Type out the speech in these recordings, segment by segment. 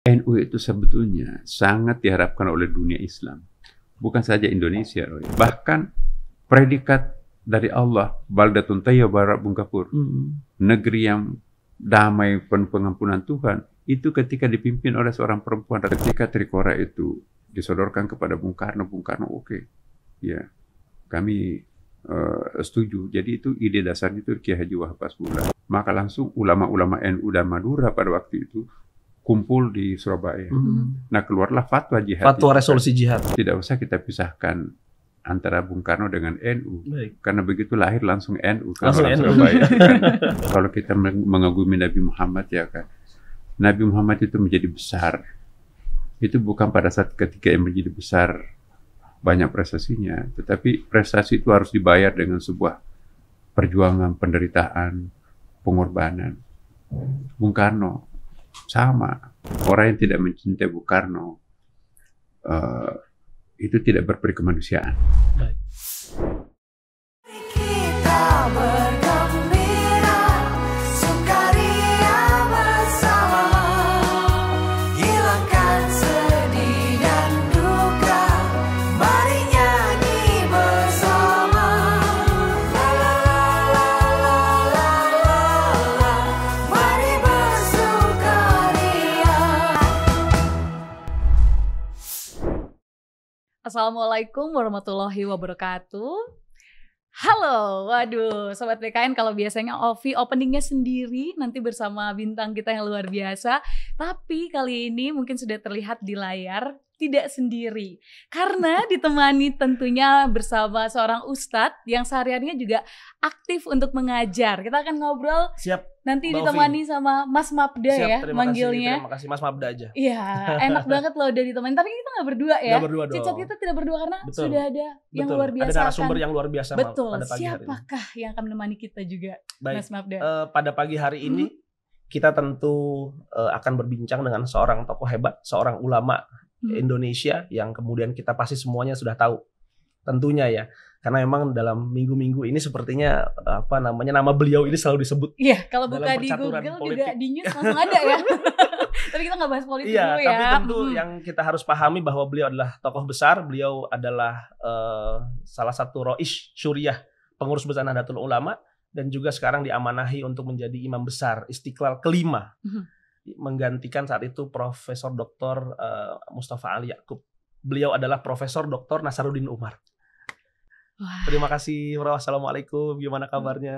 NU itu sebetulnya sangat diharapkan oleh dunia Islam. Bukan saja Indonesia, Roy. Bahkan predikat dari Allah, Baldatun Tayyabara Bungkapur, hmm. negeri yang damai pen pengampunan Tuhan, itu ketika dipimpin oleh seorang perempuan. Ketika Trikora itu disodorkan kepada Bung Karno, Bung Karno oke, okay. ya kami uh, setuju. Jadi itu ide dasarnya itu Kiai Haji Wahab Maka langsung ulama-ulama NU dan Madura pada waktu itu kumpul di Surabaya. Hmm. Nah keluarlah fatwa jihad. Fatwa resolusi jihad. Tidak usah kita pisahkan antara Bung Karno dengan NU. Baik. Karena begitu lahir langsung NU. Langsung NU. Surabaya, kan? Kalau kita mengagumi Nabi Muhammad ya kan. Nabi Muhammad itu menjadi besar. Itu bukan pada saat ketika yang menjadi besar banyak prestasinya. Tetapi prestasi itu harus dibayar dengan sebuah perjuangan, penderitaan, pengorbanan. Bung Karno sama orang yang tidak mencintai Bung Karno uh, itu tidak berperi kemanusiaan. Baik. Assalamualaikum warahmatullahi wabarakatuh. Halo, waduh, sobat PKN kalau biasanya Ovi openingnya sendiri nanti bersama bintang kita yang luar biasa. Tapi kali ini mungkin sudah terlihat di layar tidak sendiri karena ditemani tentunya bersama seorang ustadz yang sehariannya juga aktif untuk mengajar. Kita akan ngobrol Siap. Nanti Mbak ditemani Ovi. sama Mas Mabda Siap, ya manggilnya. Kasih, terima kasih Mas Mabda aja. Iya, enak banget loh udah ditemani. Tapi kita nggak berdua ya. Gak berdua dong. Cicak kita tidak berdua karena Betul. sudah ada Betul. Kan? yang luar biasa. Ada narasumber yang luar biasa Betul. pada pagi Siapakah hari ini. yang akan menemani kita juga Baik. Mas Mabda? Uh, pada pagi hari ini hmm kita tentu uh, akan berbincang dengan seorang tokoh hebat, seorang ulama hmm. Indonesia yang kemudian kita pasti semuanya sudah tahu tentunya ya karena memang dalam minggu-minggu ini sepertinya apa namanya nama beliau ini selalu disebut. Iya, kalau buka di Google politik. juga di news langsung ada ya. tapi kita nggak bahas politik iya, dulu ya. Tapi tentu hmm. yang kita harus pahami bahwa beliau adalah tokoh besar, beliau adalah uh, salah satu rois syuriah, pengurus besar Nahdlatul Ulama dan juga sekarang diamanahi untuk menjadi imam besar Istiqlal kelima. Hmm menggantikan saat itu Profesor Dr. Eh, Mustafa Ali Yakub. Beliau adalah Profesor Dr. Nasaruddin Umar. Wah. Terima kasih, bro. Assalamualaikum. Gimana hmm. kabarnya?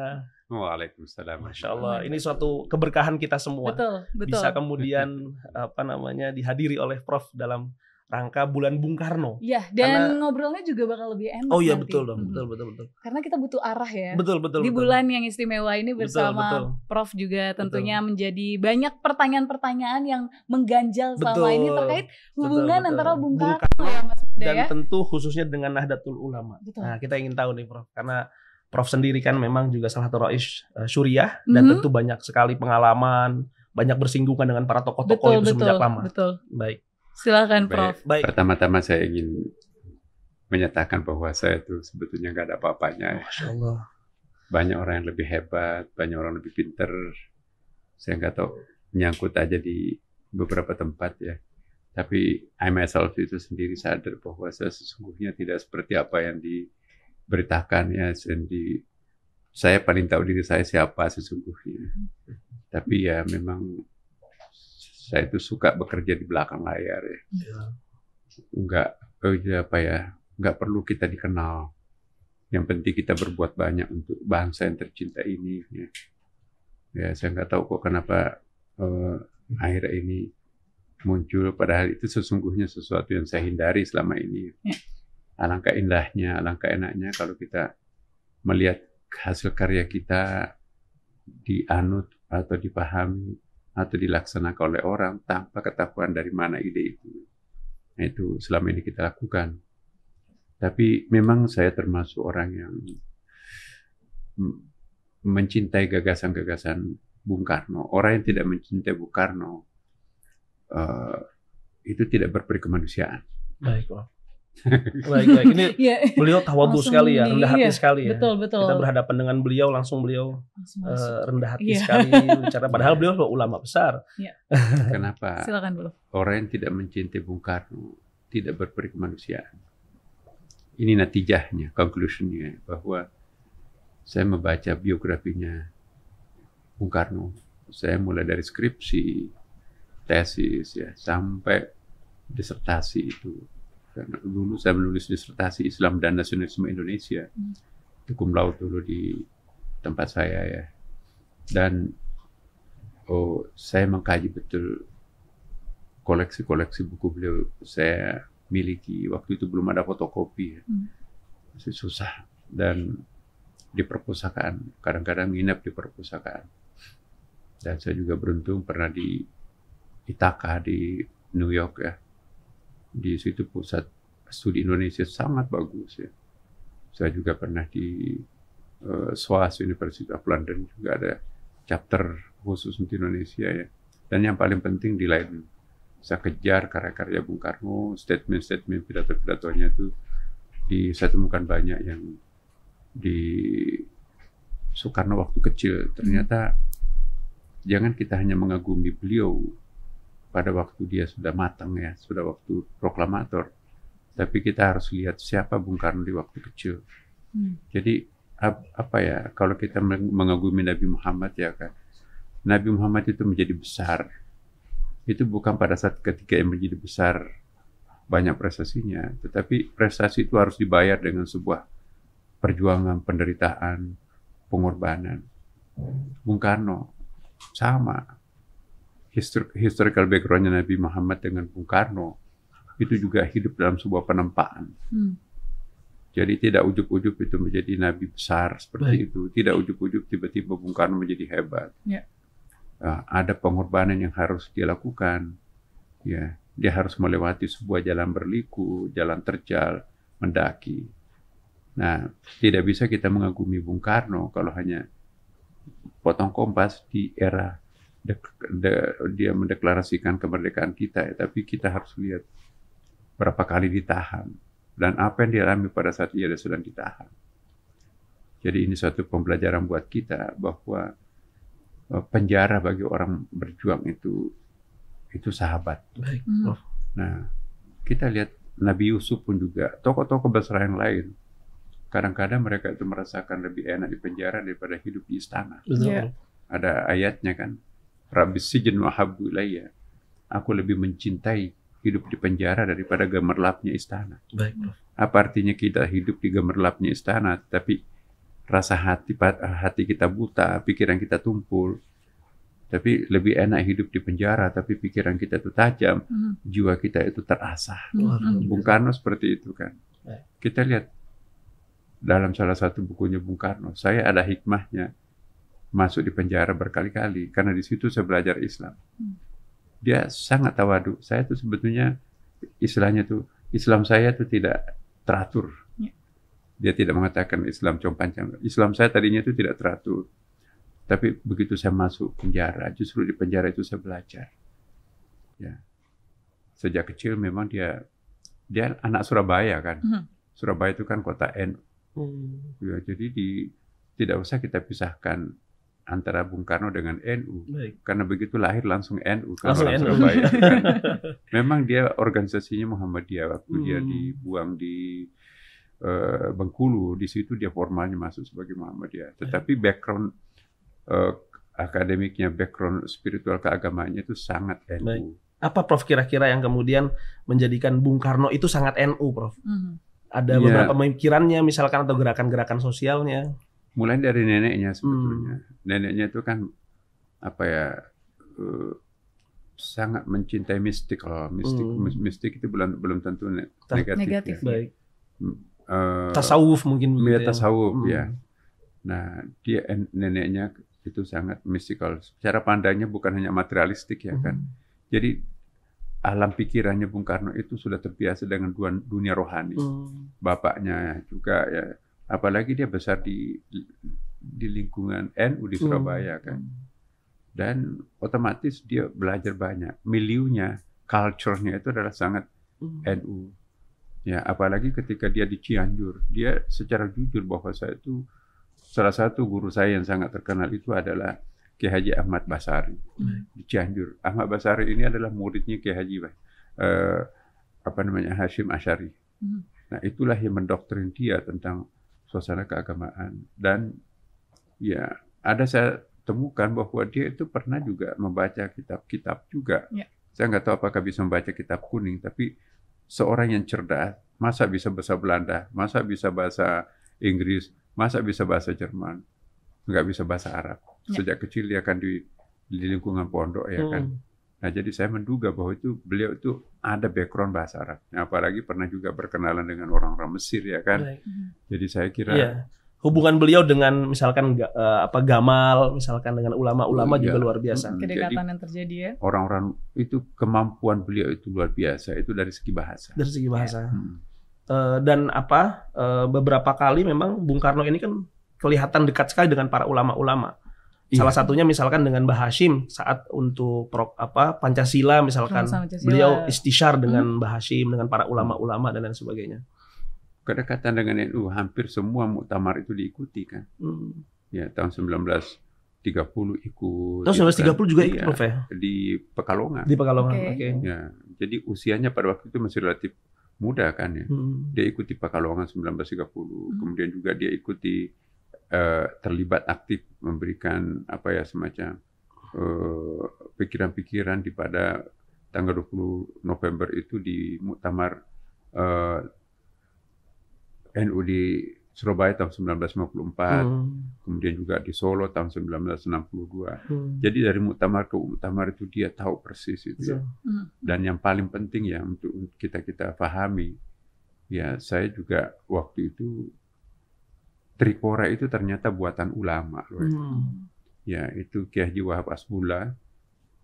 Waalaikumsalam. Masya Allah. Ini suatu keberkahan kita semua. Betul, betul. Bisa kemudian apa namanya dihadiri oleh Prof dalam rangka bulan Bung Karno. Iya, dan Karena, ngobrolnya juga bakal lebih enak. Oh iya nanti. betul dong, hmm. betul betul betul. Karena kita butuh arah ya. Betul betul. Di bulan yang istimewa ini bersama betul, betul. Prof juga tentunya betul. menjadi banyak pertanyaan-pertanyaan yang mengganjal betul. ini terkait hubungan betul, betul. antara Bung Karno, Bung Karno ya Mas Bunda, dan ya? tentu khususnya dengan Nahdlatul Ulama. Betul. Nah, kita ingin tahu nih Prof, karena Prof sendiri kan memang juga salah satu rois uh, eh, syuriah dan mm -hmm. tentu banyak sekali pengalaman, banyak bersinggungan dengan para tokoh-tokoh itu betul, sejak lama. Betul. Baik. Silakan Prof. Baik. Pertama-tama saya ingin menyatakan bahwa saya itu sebetulnya nggak ada apa-apanya. Ya. Masya Allah. Banyak orang yang lebih hebat, banyak orang lebih pinter. Saya nggak tahu nyangkut aja di beberapa tempat ya. Tapi I myself itu sendiri sadar bahwa saya sesungguhnya tidak seperti apa yang diberitakan ya. Di, saya paling tahu diri saya siapa sesungguhnya. Tapi ya memang saya itu suka bekerja di belakang layar ya. Enggak iya. Enggak eh, iya apa ya? Enggak perlu kita dikenal. Yang penting kita berbuat banyak untuk bangsa yang tercinta ini. Ya, ya saya nggak tahu kok kenapa eh, akhirnya ini muncul. Padahal itu sesungguhnya sesuatu yang saya hindari selama ini. Ya. Alangkah indahnya, alangkah enaknya kalau kita melihat hasil karya kita dianut atau dipahami atau dilaksanakan oleh orang tanpa ketahuan dari mana ide itu. Nah, itu selama ini kita lakukan. Tapi memang saya termasuk orang yang mencintai gagasan-gagasan Bung Karno. Orang yang tidak mencintai Bung Karno uh, itu tidak berperi kemanusiaan. Baik, Pak baik baik ini yeah. beliau tawadu sekali ya rendah hati yeah. sekali ya betul betul kita berhadapan dengan beliau langsung beliau langsung, Uh, rendah hati yeah. sekali cara padahal beliau ulama besar yeah. kenapa silakan dulu orang yang tidak mencintai Bung Karno tidak berperi kemanusiaan ini natijahnya conclusionnya bahwa saya membaca biografinya Bung Karno saya mulai dari skripsi tesis ya sampai disertasi itu karena dulu saya menulis disertasi Islam dan Nasionalisme Indonesia. Hmm. Hukum laut dulu di tempat saya ya. Dan oh, saya mengkaji betul koleksi-koleksi buku beliau saya miliki. Waktu itu belum ada fotokopi ya. Hmm. Masih susah. Dan di perpustakaan, kadang-kadang nginep di perpustakaan. Dan saya juga beruntung pernah di Itaka di New York ya di situ pusat studi Indonesia sangat bagus ya. Saya juga pernah di uh, eh, Swiss University of London juga ada chapter khusus untuk Indonesia ya. Dan yang paling penting di lain Saya kejar karya-karya Bung Karno, statement-statement pidato-pidatonya itu di saya temukan banyak yang di Soekarno waktu kecil. Ternyata hmm. jangan kita hanya mengagumi beliau, pada waktu dia sudah matang ya, sudah waktu proklamator. Tapi kita harus lihat siapa Bung Karno di waktu kecil. Hmm. Jadi ap, apa ya, kalau kita mengagumi Nabi Muhammad ya kan, Nabi Muhammad itu menjadi besar. Itu bukan pada saat ketika yang menjadi besar banyak prestasinya, tetapi prestasi itu harus dibayar dengan sebuah perjuangan, penderitaan, pengorbanan. Bung Karno sama historical backgroundnya Nabi Muhammad dengan Bung Karno itu juga hidup dalam sebuah penempaan. Hmm. Jadi tidak ujuk-ujuk itu menjadi nabi besar seperti Baik. itu, tidak ujuk-ujuk tiba-tiba Bung Karno menjadi hebat. Ya. Nah, ada pengorbanan yang harus dia lakukan. Ya, dia harus melewati sebuah jalan berliku, jalan terjal, mendaki. Nah, tidak bisa kita mengagumi Bung Karno kalau hanya potong kompas di era de, de, dia mendeklarasikan kemerdekaan kita, ya, tapi kita harus lihat berapa kali ditahan dan apa yang dialami pada saat ia sedang ditahan. Jadi ini suatu pembelajaran buat kita bahwa e, penjara bagi orang berjuang itu itu sahabat. Baik. Hmm. Nah, kita lihat Nabi Yusuf pun juga, tokoh-tokoh besar yang lain, kadang-kadang mereka itu merasakan lebih enak di penjara daripada hidup di istana. Iya. Betul. Ada ayatnya kan, Rabbis sijin habu lah ilayya. Aku lebih mencintai hidup di penjara daripada gemerlapnya istana. Baik, Apa artinya kita hidup di gemerlapnya istana tapi rasa hati hati kita buta, pikiran kita tumpul. Tapi lebih enak hidup di penjara tapi pikiran kita itu tajam, hmm. jiwa kita itu terasah. Hmm. hmm. Bung Karno seperti itu kan. Kita lihat dalam salah satu bukunya Bung Karno, saya ada hikmahnya masuk di penjara berkali-kali karena di situ saya belajar Islam. Dia sangat tawadu. Saya tuh sebetulnya istilahnya tuh Islam saya tuh tidak teratur. Ya. Dia tidak mengatakan Islam compang Islam saya tadinya itu tidak teratur. Tapi begitu saya masuk penjara, justru di penjara itu saya belajar. Ya. Sejak kecil memang dia dia anak Surabaya kan. Hmm. Surabaya itu kan kota N. Hmm. Ya, jadi di tidak usah kita pisahkan antara Bung Karno dengan NU Baik. karena begitu lahir langsung NU kan langsung langsung NU. kan. memang dia organisasinya Muhammadiyah waktu hmm. dia dibuang di uh, Bengkulu di situ dia formalnya masuk sebagai Muhammadiyah tetapi background uh, akademiknya background spiritual keagamaannya itu sangat NU Baik. apa Prof kira-kira yang kemudian menjadikan Bung Karno itu sangat NU Prof hmm. ada iya. beberapa pemikirannya misalkan atau gerakan-gerakan sosialnya mulai dari neneknya hmm. sebetulnya. Hmm. Neneknya itu kan apa ya eh, sangat mencintai mistik loh. Mistik hmm. mistik itu belum belum tentu negatif. Ya. Negatif ya. baik. Uh, tasawuf mungkin ya, tasawuf ya. hmm. ya. Nah, dia neneknya itu sangat mistikal. Cara pandangnya bukan hanya materialistik ya kan. hmm. kan. Jadi alam pikirannya Bung Karno itu sudah terbiasa dengan dunia rohani. Hmm. Bapaknya juga ya Apalagi dia besar di di lingkungan NU di Surabaya hmm. kan. Dan otomatis dia belajar banyak. Miliunya, culture-nya itu adalah sangat hmm. NU. Ya, apalagi ketika dia di Cianjur, dia secara jujur bahwa saya itu salah satu guru saya yang sangat terkenal itu adalah Ki Haji Ahmad Basari hmm. di Cianjur. Ahmad Basari ini adalah muridnya Ki Haji uh, apa namanya Hashim Ashari. Hmm. Nah, itulah yang mendoktrin dia tentang suasana keagamaan dan ya ada saya temukan bahwa dia itu pernah juga membaca kitab-kitab juga. Ya. Saya nggak tahu apakah bisa membaca kitab kuning, tapi seorang yang cerdas masa bisa bahasa Belanda, masa bisa bahasa Inggris, masa bisa bahasa Jerman, nggak bisa bahasa Arab. Ya. Sejak kecil dia kan di, di lingkungan pondok ya kan? hmm. kan Nah, jadi saya menduga bahwa itu beliau itu ada background bahasa Arab. Nah, apalagi pernah juga berkenalan dengan orang-orang Mesir ya kan. Right. Mhm. Jadi saya kira yeah. hubungan beliau dengan misalkan uh, apa Gamal, misalkan dengan ulama-ulama oh, iya. juga luar biasa. Kedekatan jadi, yang terjadi ya. Orang-orang itu kemampuan beliau itu luar biasa. Itu dari segi bahasa. Dari segi bahasa. Yeah. Hmm. Uh, eh, dan apa uh, beberapa kali memang Bung Karno ini kan kelihatan dekat sekali dengan para ulama-ulama Iya. Salah satunya misalkan dengan Mbah Hashim saat untuk pro, apa Pancasila misalkan Pancasila. beliau istishar hmm. dengan hmm. Mbah Hashim dengan para ulama-ulama dan lain sebagainya. Kedekatan dengan NU hampir semua muktamar itu diikuti kan. Hmm. Ya tahun 1930 ikut. Tahun 1930 gitu kan. juga ikut ya, Prof ya? Di Pekalongan. Di Pekalongan. Oke. Okay. Okay. Ya, jadi usianya pada waktu itu masih relatif muda kan ya. Hmm. Dia ikuti Pekalongan 1930, hmm. kemudian juga dia ikuti uh, terlibat aktif memberikan apa ya semacam pikiran eh, pikiran-pikiran di pada tanggal 20 November itu di muktamar uh, eh, NU di Surabaya tahun 1954, hmm. kemudian juga di Solo tahun 1962. Hmm. Jadi dari muktamar ke muktamar itu dia tahu persis itu. Ya. Iya. Hmm. Dan yang paling penting ya untuk kita kita pahami, ya saya juga waktu itu Trikora itu ternyata buatan ulama. Hmm. Ya, itu Kiai Haji Wahab Asbula,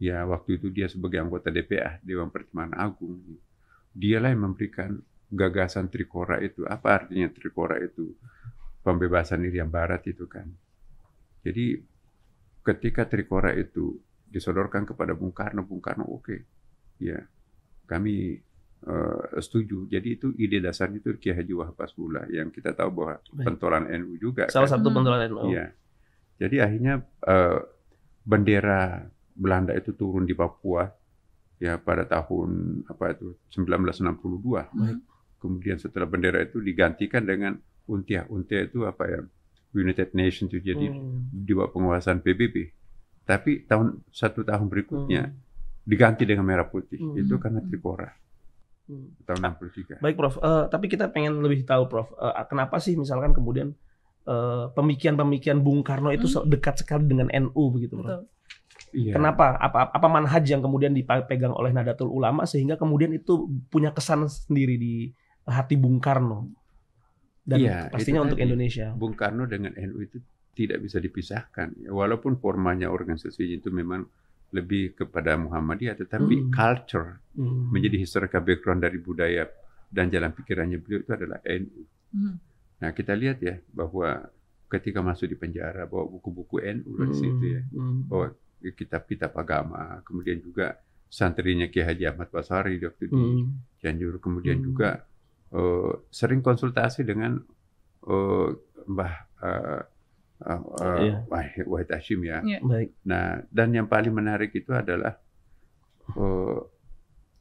Ya, waktu itu dia sebagai anggota DPA, Dewan Pertimbangan Agung. Dialah yang memberikan gagasan Trikora itu. Apa artinya Trikora itu? Pembebasan diri yang Barat itu kan. Jadi ketika Trikora itu disodorkan kepada Bung Karno, Bung Karno oke. Okay. Ya, kami uh, setuju. Jadi itu ide dasarnya itu Kiai Haji Wahab Asbullah yang kita tahu bahwa pentolan NU juga. Salah kan? satu hmm. pentolan NU. Iya. Jadi akhirnya uh, bendera Belanda itu turun di Papua ya pada tahun apa itu 1962. Baik. Kemudian setelah bendera itu digantikan dengan untia. Untia itu apa ya? United Nations itu jadi hmm. di bawah penguasaan PBB. Tapi tahun satu tahun berikutnya hmm. diganti dengan merah putih. Hmm. Itu karena Tripora. Hmm hmm. tahun 63. Baik Prof, uh, tapi kita pengen lebih tahu Prof, uh, kenapa sih misalkan kemudian pemikiran eh, pemikiran-pemikiran Bung Karno itu hmm. dekat sekali dengan NU begitu Prof. Betul. Iya. Kenapa? Apa apa manhaj yang kemudian dipegang oleh Nadatul Ulama sehingga kemudian itu punya kesan sendiri di hati Bung Karno dan iya, pastinya untuk Indonesia. Bung Karno dengan NU itu tidak bisa dipisahkan. Ya, walaupun formanya organisasi itu memang lebih kepada Muhammadiyah, tetapi mm. culture mm. menjadi historical background dari budaya dan jalan pikirannya beliau itu adalah NU. Mm. Nah kita lihat ya bahwa ketika masuk di penjara bawa buku-buku NU dari mm. situ ya, mm. bawa kitab-kitab agama, kemudian juga santrinya Kiai Haji Ahmad Basari waktu di hmm. Cianjur, kemudian mm. juga uh, sering konsultasi dengan uh, Mbah uh, uh, oh, oh, yeah. Wahid, Hashim ya. Yeah. Baik. Nah, dan yang paling menarik itu adalah uh,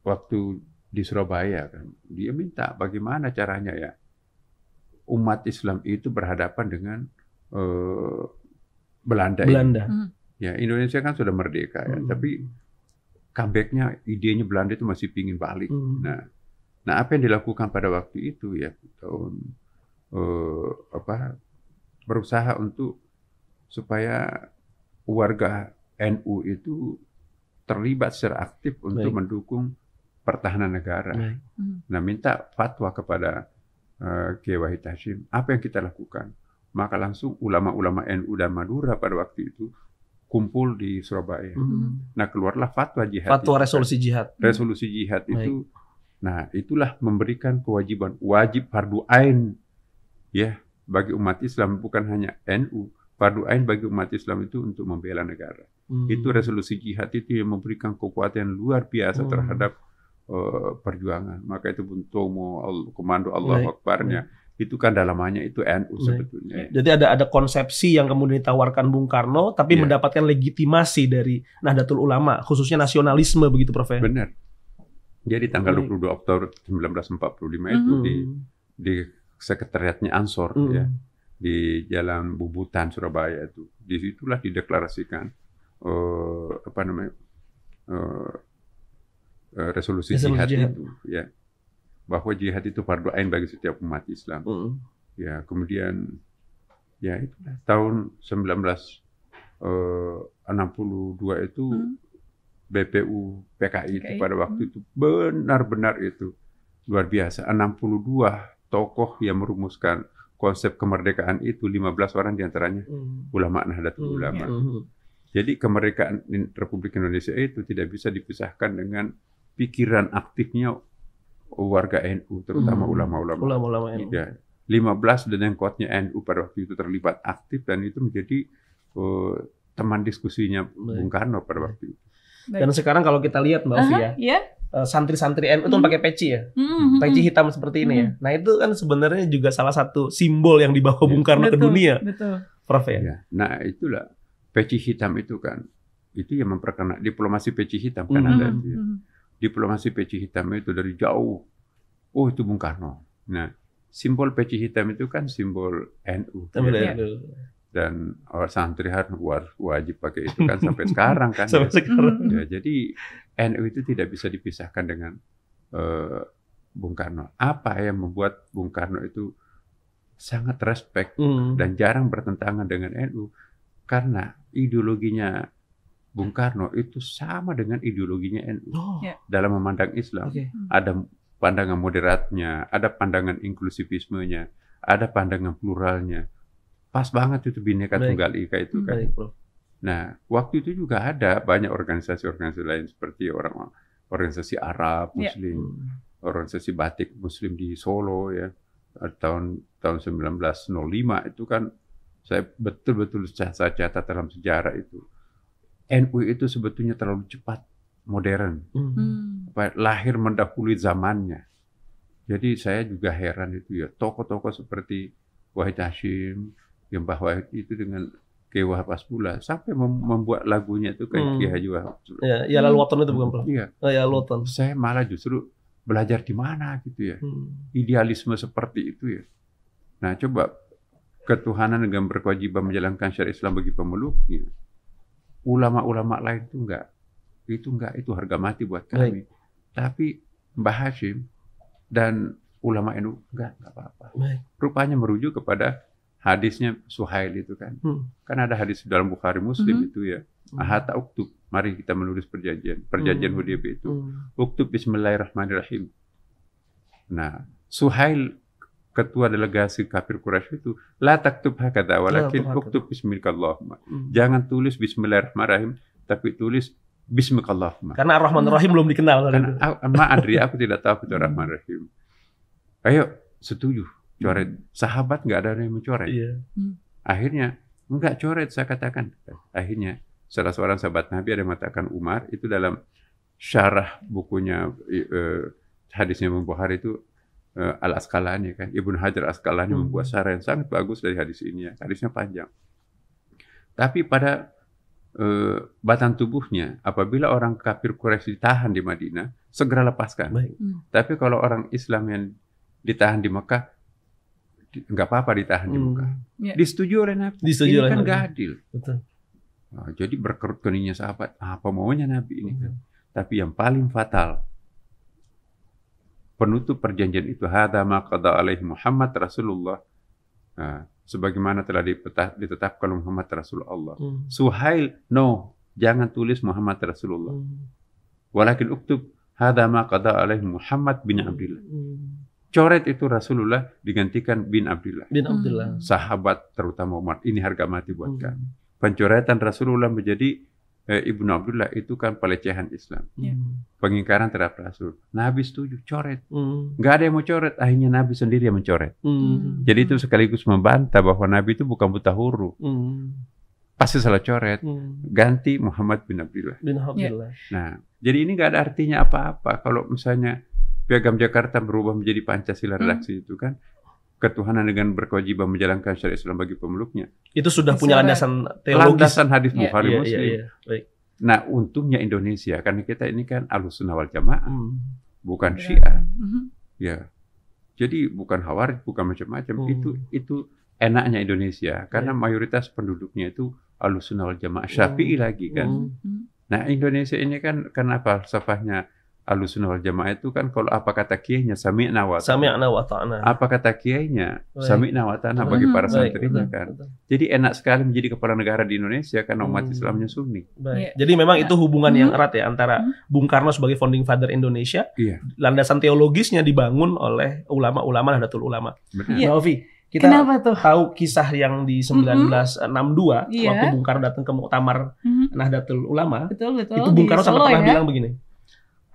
waktu di Surabaya kan, dia minta bagaimana caranya ya umat Islam itu berhadapan dengan uh, Belanda. Belanda. Ya. ya, Indonesia kan sudah merdeka ya, hmm. tapi comebacknya idenya Belanda itu masih pingin balik. Hmm. Nah, nah apa yang dilakukan pada waktu itu ya tahun uh, apa berusaha untuk supaya warga NU itu terlibat secara aktif untuk Baik. mendukung pertahanan negara. Baik. Hmm. Nah, minta fatwa kepada uh, Kiai Wahid Hashim, apa yang kita lakukan? Maka langsung ulama-ulama NU dan Madura pada waktu itu kumpul di Surabaya. Hmm. Nah, keluarlah fatwa jihad. Fatwa itu. resolusi jihad. Resolusi jihad itu nah itulah memberikan kewajiban wajib fardu ain ya bagi umat Islam bukan hanya NU, fardu ain bagi umat Islam itu untuk membela negara. Hmm. Itu resolusi jihad itu yang memberikan kekuatan luar biasa hmm. terhadap uh, perjuangan. Maka itu pun Tomo, Al Komando Allah Baik. Akbarnya. Baik itu kan dalamannya itu NU Baik. sebetulnya. Jadi ada ada konsepsi yang kemudian ditawarkan Bung Karno tapi ya. mendapatkan legitimasi dari Nahdlatul Ulama khususnya nasionalisme begitu Prof. Benar. Jadi tanggal Baik. 22 Oktober 1945 itu -hmm. di di sekretariatnya Ansor mm. ya di Jalan Bubutan Surabaya itu. Disitulah dideklarasikan uh, apa namanya uh, resolusi, resolusi jihad, jihad itu ya bahwa jihad itu fardu ain bagi setiap umat Islam. Mm. Ya kemudian ya itu tahun hmm. 1962 itu mm. BPU PKI PKI itu pada waktu hmm. itu benar-benar itu luar biasa 62 tokoh yang merumuskan konsep kemerdekaan itu 15 orang diantaranya mm. ulama Nahdlatul mm. Ulama. Mm. Jadi kemerdekaan Republik Indonesia itu tidak bisa dipisahkan dengan pikiran aktifnya warga NU terutama hmm. ulama-ulama. Mm. Ulama-ulama NU. Tidak. 15 dan yang kuatnya NU pada waktu itu terlibat aktif dan itu menjadi uh, teman diskusinya Bung Karno pada waktu itu. Baik. Dan sekarang kalau kita lihat Mbak Ovi uh -huh, ya, yeah. Eh, santri-santri NU itu hmm. pakai peci ya, hmm, hmm, peci hitam seperti ini ya. Nah itu kan sebenarnya juga salah satu simbol yang dibawa Bung Karno ke dunia, betul. Prof ya? Iya. Nah itulah peci hitam itu kan, itu yang memperkenalkan diplomasi peci hitam kan ada. Diplomasi peci hitam itu dari jauh, oh itu Bung Karno. Nah simbol peci hitam itu kan simbol NU. Ya dan santri harus wajib pakai itu kan sampai sekarang kan sampai ya. sekarang ya jadi NU itu tidak bisa dipisahkan dengan uh, Bung Karno apa yang membuat Bung Karno itu sangat respect mm. dan jarang bertentangan dengan NU karena ideologinya Bung Karno itu sama dengan ideologinya NU oh. Ya. dalam memandang Islam okay. Hmm. ada pandangan moderatnya ada pandangan inklusivismenya ada pandangan pluralnya Pas banget itu bineka Baik. Tunggal Ika itu kan. Baik, Nah, waktu itu juga ada banyak organisasi-organisasi lain seperti orang organisasi Arab ya. Muslim, yeah. organisasi batik Muslim di Solo ya tahun tahun 1905 itu kan saya betul-betul saya catat dalam sejarah itu NU itu sebetulnya terlalu cepat modern, hmm. lahir mendahului zamannya. Jadi saya juga heran itu ya tokoh-tokoh seperti Wahid Hashim, Gempah Wahid itu dengan kewah pas pula sampai membuat lagunya itu kayak hmm. Kiai Haji Wahab. Ya, ya lalu watan itu bukan Pak? Iya. Oh, ya Saya malah justru belajar di mana gitu ya. Hmm. Idealisme seperti itu ya. Nah, coba ketuhanan dengan berkewajiban menjalankan syariat Islam bagi pemeluknya. Ulama-ulama lain itu enggak. Itu enggak, itu harga mati buat kami. Baik. Tapi Mbah Hashim dan ulama NU enggak, enggak apa-apa. Rupanya merujuk kepada hadisnya Suhail itu kan. Hmm. Kan ada hadis dalam Bukhari Muslim hmm. itu ya. Hmm. Ahata uktub. Mari kita menulis perjanjian. Perjanjian hmm. Hudaybiyah itu. Hmm. Uktub bismillahirrahmanirrahim. Nah, Suhail ketua delegasi kafir Quraisy itu la taktub hakata walakin ya, uktub bismillahirrahmanirrahim. Hmm. Jangan tulis bismillahirrahmanirrahim tapi tulis bismillahirrahmanirrahim. Karena Ar-Rahman Rahim hmm. belum dikenal. Karena, ma adri aku tidak tahu itu hmm. Ar-Rahman Rahim. Ayo setuju coret. Sahabat nggak ada yang mencoret. Iya. Hmm. Akhirnya nggak coret saya katakan. Akhirnya salah seorang sahabat Nabi ada yang mengatakan Umar itu dalam syarah bukunya eh, hadisnya Imam Bukhari itu eh, Al Asqalani kan Ibnu Hajar Asqalani hmm. membuat syarah yang sangat bagus dari hadis ini ya. Hadisnya panjang. Tapi pada eh, batang tubuhnya apabila orang kafir Quraisy ditahan di Madinah segera lepaskan. Baik. Hmm. Tapi kalau orang Islam yang ditahan di Mekah nggak apa-apa ditahan hmm. di muka. Yeah. Disetujui oleh Nabi. Disetujui ini oleh kan nggak adil. Betul. Nah, jadi berkerut keningnya sahabat, apa maunya Nabi ini Hmm. Tapi yang paling fatal penutup perjanjian itu hada ma alaihi Muhammad Rasulullah. Nah, sebagaimana telah ditetapkan Muhammad Rasulullah. Hmm. Suhail, no, jangan tulis Muhammad Rasulullah. Hmm. Walakin uktub hada ma alaihi Muhammad bin Abdullah. Hmm coret itu Rasulullah digantikan bin Abdullah. Bin Abdullah. Hmm. Sahabat terutama Umar. Ini harga mati buat hmm. kami. Pencoretan Rasulullah menjadi eh, Ibnu Abdullah itu kan pelecehan Islam. Ya. Hmm. Pengingkaran terhadap Rasul. Nabi setuju, coret. Hmm. Gak ada yang mau coret, akhirnya Nabi sendiri yang mencoret. Hmm. hmm. Jadi itu sekaligus membantah bahwa Nabi itu bukan buta huruf. Hmm. Pasti salah coret. Hmm. Ganti Muhammad bin Abdullah. Bin Abdullah. Ya. Nah, jadi ini gak ada artinya apa-apa kalau misalnya Piagam Jakarta berubah menjadi Pancasila hmm. redaksi hmm. itu kan ketuhanan dengan berkewajiban menjalankan syariat Islam bagi pemeluknya. Itu sudah Masalah. punya landasan teologis. Landasan hadis yeah, Bukhari yeah, iya, Muslim. Yeah, yeah. Baik. Nah, untungnya Indonesia karena kita ini kan alusunah wal jamaah, hmm. bukan iya. Syiah. Hmm. Ya. Jadi bukan Hawari, bukan macam-macam. Hmm. Itu itu enaknya Indonesia karena yeah. mayoritas penduduknya itu alusunah wal jamaah Syafi'i hmm. lagi kan. Hmm. Nah, Indonesia ini kan kenapa falsafahnya Ahlussunnah wal Jamaah itu kan kalau apa kata kiainya sami'na wa sami'na wa Apa kata kiainya sami'na wa ta'na bagi hmm, para santrinya kan. Jadi enak sekali menjadi kepala negara di Indonesia karena umat hmm. Islamnya Sunni. Baik. Ya. Jadi memang itu hubungan yang hmm. erat ya antara hmm. Bung Karno sebagai founding father Indonesia, iya. landasan teologisnya dibangun oleh ulama-ulama Nahdlatul Ulama. Benar. Iya. kita Kenapa tuh? tahu kisah yang di 1962 mm -hmm. yeah. waktu Bung Karno datang ke muktamar mm -hmm. Nahdlatul Ulama. Betul, betul. Itu Bung Karno sampai pernah ya? bilang begini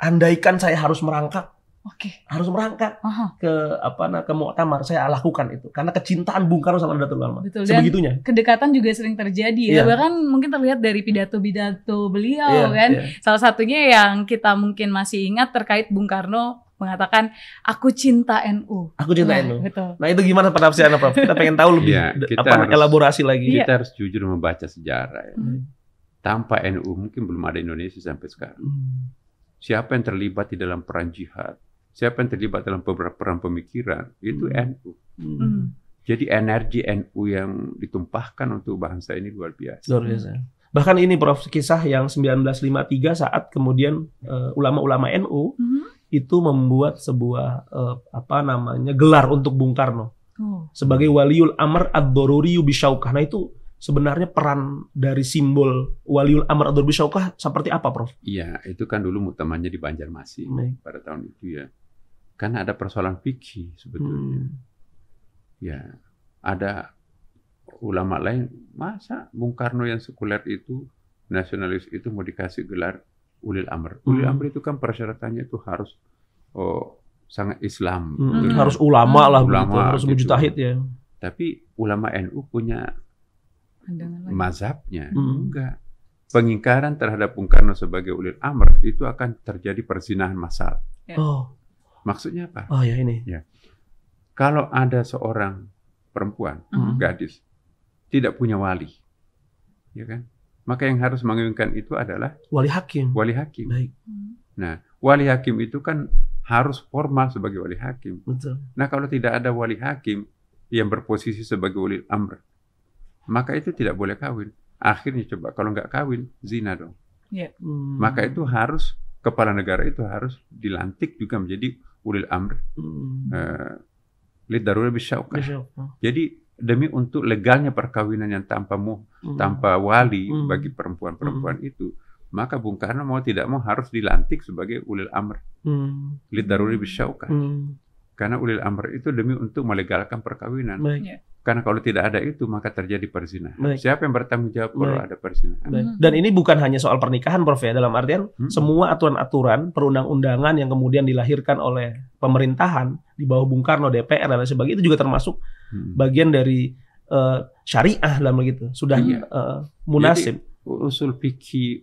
andaikan saya harus merangkak, Oke. Okay. Harus merangkak Aha. ke apa nah, ke muktamar saya lakukan itu karena kecintaan Bung Karno sama Nahdlatul Ulama. Betul. Sebegitunya. Dan kedekatan juga sering terjadi ya. Iya. Bahkan mungkin terlihat dari pidato-pidato beliau yeah, kan. Yeah. Salah satunya yang kita mungkin masih ingat terkait Bung Karno mengatakan aku cinta NU. Aku cinta nah, NU. Betul. Nah, itu gimana penafsiran Prof? Kita pengen tahu lebih yeah, iya, kita apa harus, elaborasi lagi. Iya. Kita yeah. harus jujur membaca sejarah ya. Hmm. Tanpa NU mungkin belum ada Indonesia sampai sekarang. Hmm Siapa yang terlibat di dalam perang jihad? Siapa yang terlibat dalam beberapa perang pemikiran? Itu hmm. NU. Hmm. Jadi energi NU yang ditumpahkan untuk bangsa ini luar biasa. Luar biasa. Bahkan ini Prof kisah yang 1953 saat kemudian eh, ulama-ulama uh, NU -hmm. itu membuat sebuah uh, apa namanya gelar untuk Bung Karno. Oh. Sebagai waliul amr ad-daruriyu bisyauqah. Nah itu sebenarnya peran dari simbol Waliul Amr Abdul Bishaukah seperti apa, Prof? Iya, itu kan dulu mutamanya di Banjarmasin hmm. pada tahun itu ya. Kan ada persoalan fikih sebetulnya. Hmm. Ya, ada ulama lain, masa Bung Karno yang sekuler itu, nasionalis itu mau dikasih gelar Ulil Amr. Hmm. Ulil Amr itu kan persyaratannya itu harus oh, sangat Islam. Hmm. Gitu. Harus ulama lah, ulama, begitu. harus gitu. mujtahid ya. Tapi ulama NU punya mazhabnya. Hmm. Enggak. Pengingkaran terhadap Bung Karno sebagai ulil amr itu akan terjadi perzinahan massal. Ya. Oh. Maksudnya apa? Oh ya ini. Ya. Kalau ada seorang perempuan, hmm. gadis, tidak punya wali, ya kan? Maka yang harus menginginkan itu adalah wali hakim. Wali hakim. Baik. Hmm. Nah, wali hakim itu kan harus formal sebagai wali hakim. Betul. Nah, kalau tidak ada wali hakim yang berposisi sebagai wali amr, maka itu tidak boleh kawin. Akhirnya coba kalau nggak kawin, zina dong. Yeah. Hmm. Maka itu harus kepala negara itu harus dilantik juga menjadi ulil amr. Hmm. Eh, lid darurat Jadi demi untuk legalnya perkawinan yang tanpa mu, hmm. tanpa wali hmm. bagi perempuan-perempuan hmm. itu, maka Bung Karno mau tidak mau harus dilantik sebagai ulil amr. Hmm. Lid darurat hmm. Karena ulil amr itu demi untuk melegalkan perkawinan. Karena kalau tidak ada itu maka terjadi perzinahan. Baik. Siapa yang bertanggung jawab kalau ada perzinahan? Baik. Hmm. Dan ini bukan hanya soal pernikahan, Prof ya. Dalam artian hmm. semua aturan-aturan perundang-undangan yang kemudian dilahirkan oleh pemerintahan di bawah Bung Karno, DPR dan lain sebagainya itu juga termasuk hmm. bagian dari uh, syariah dalam begitu. Sudah iya. uh, munasib. Jadi, usul fikih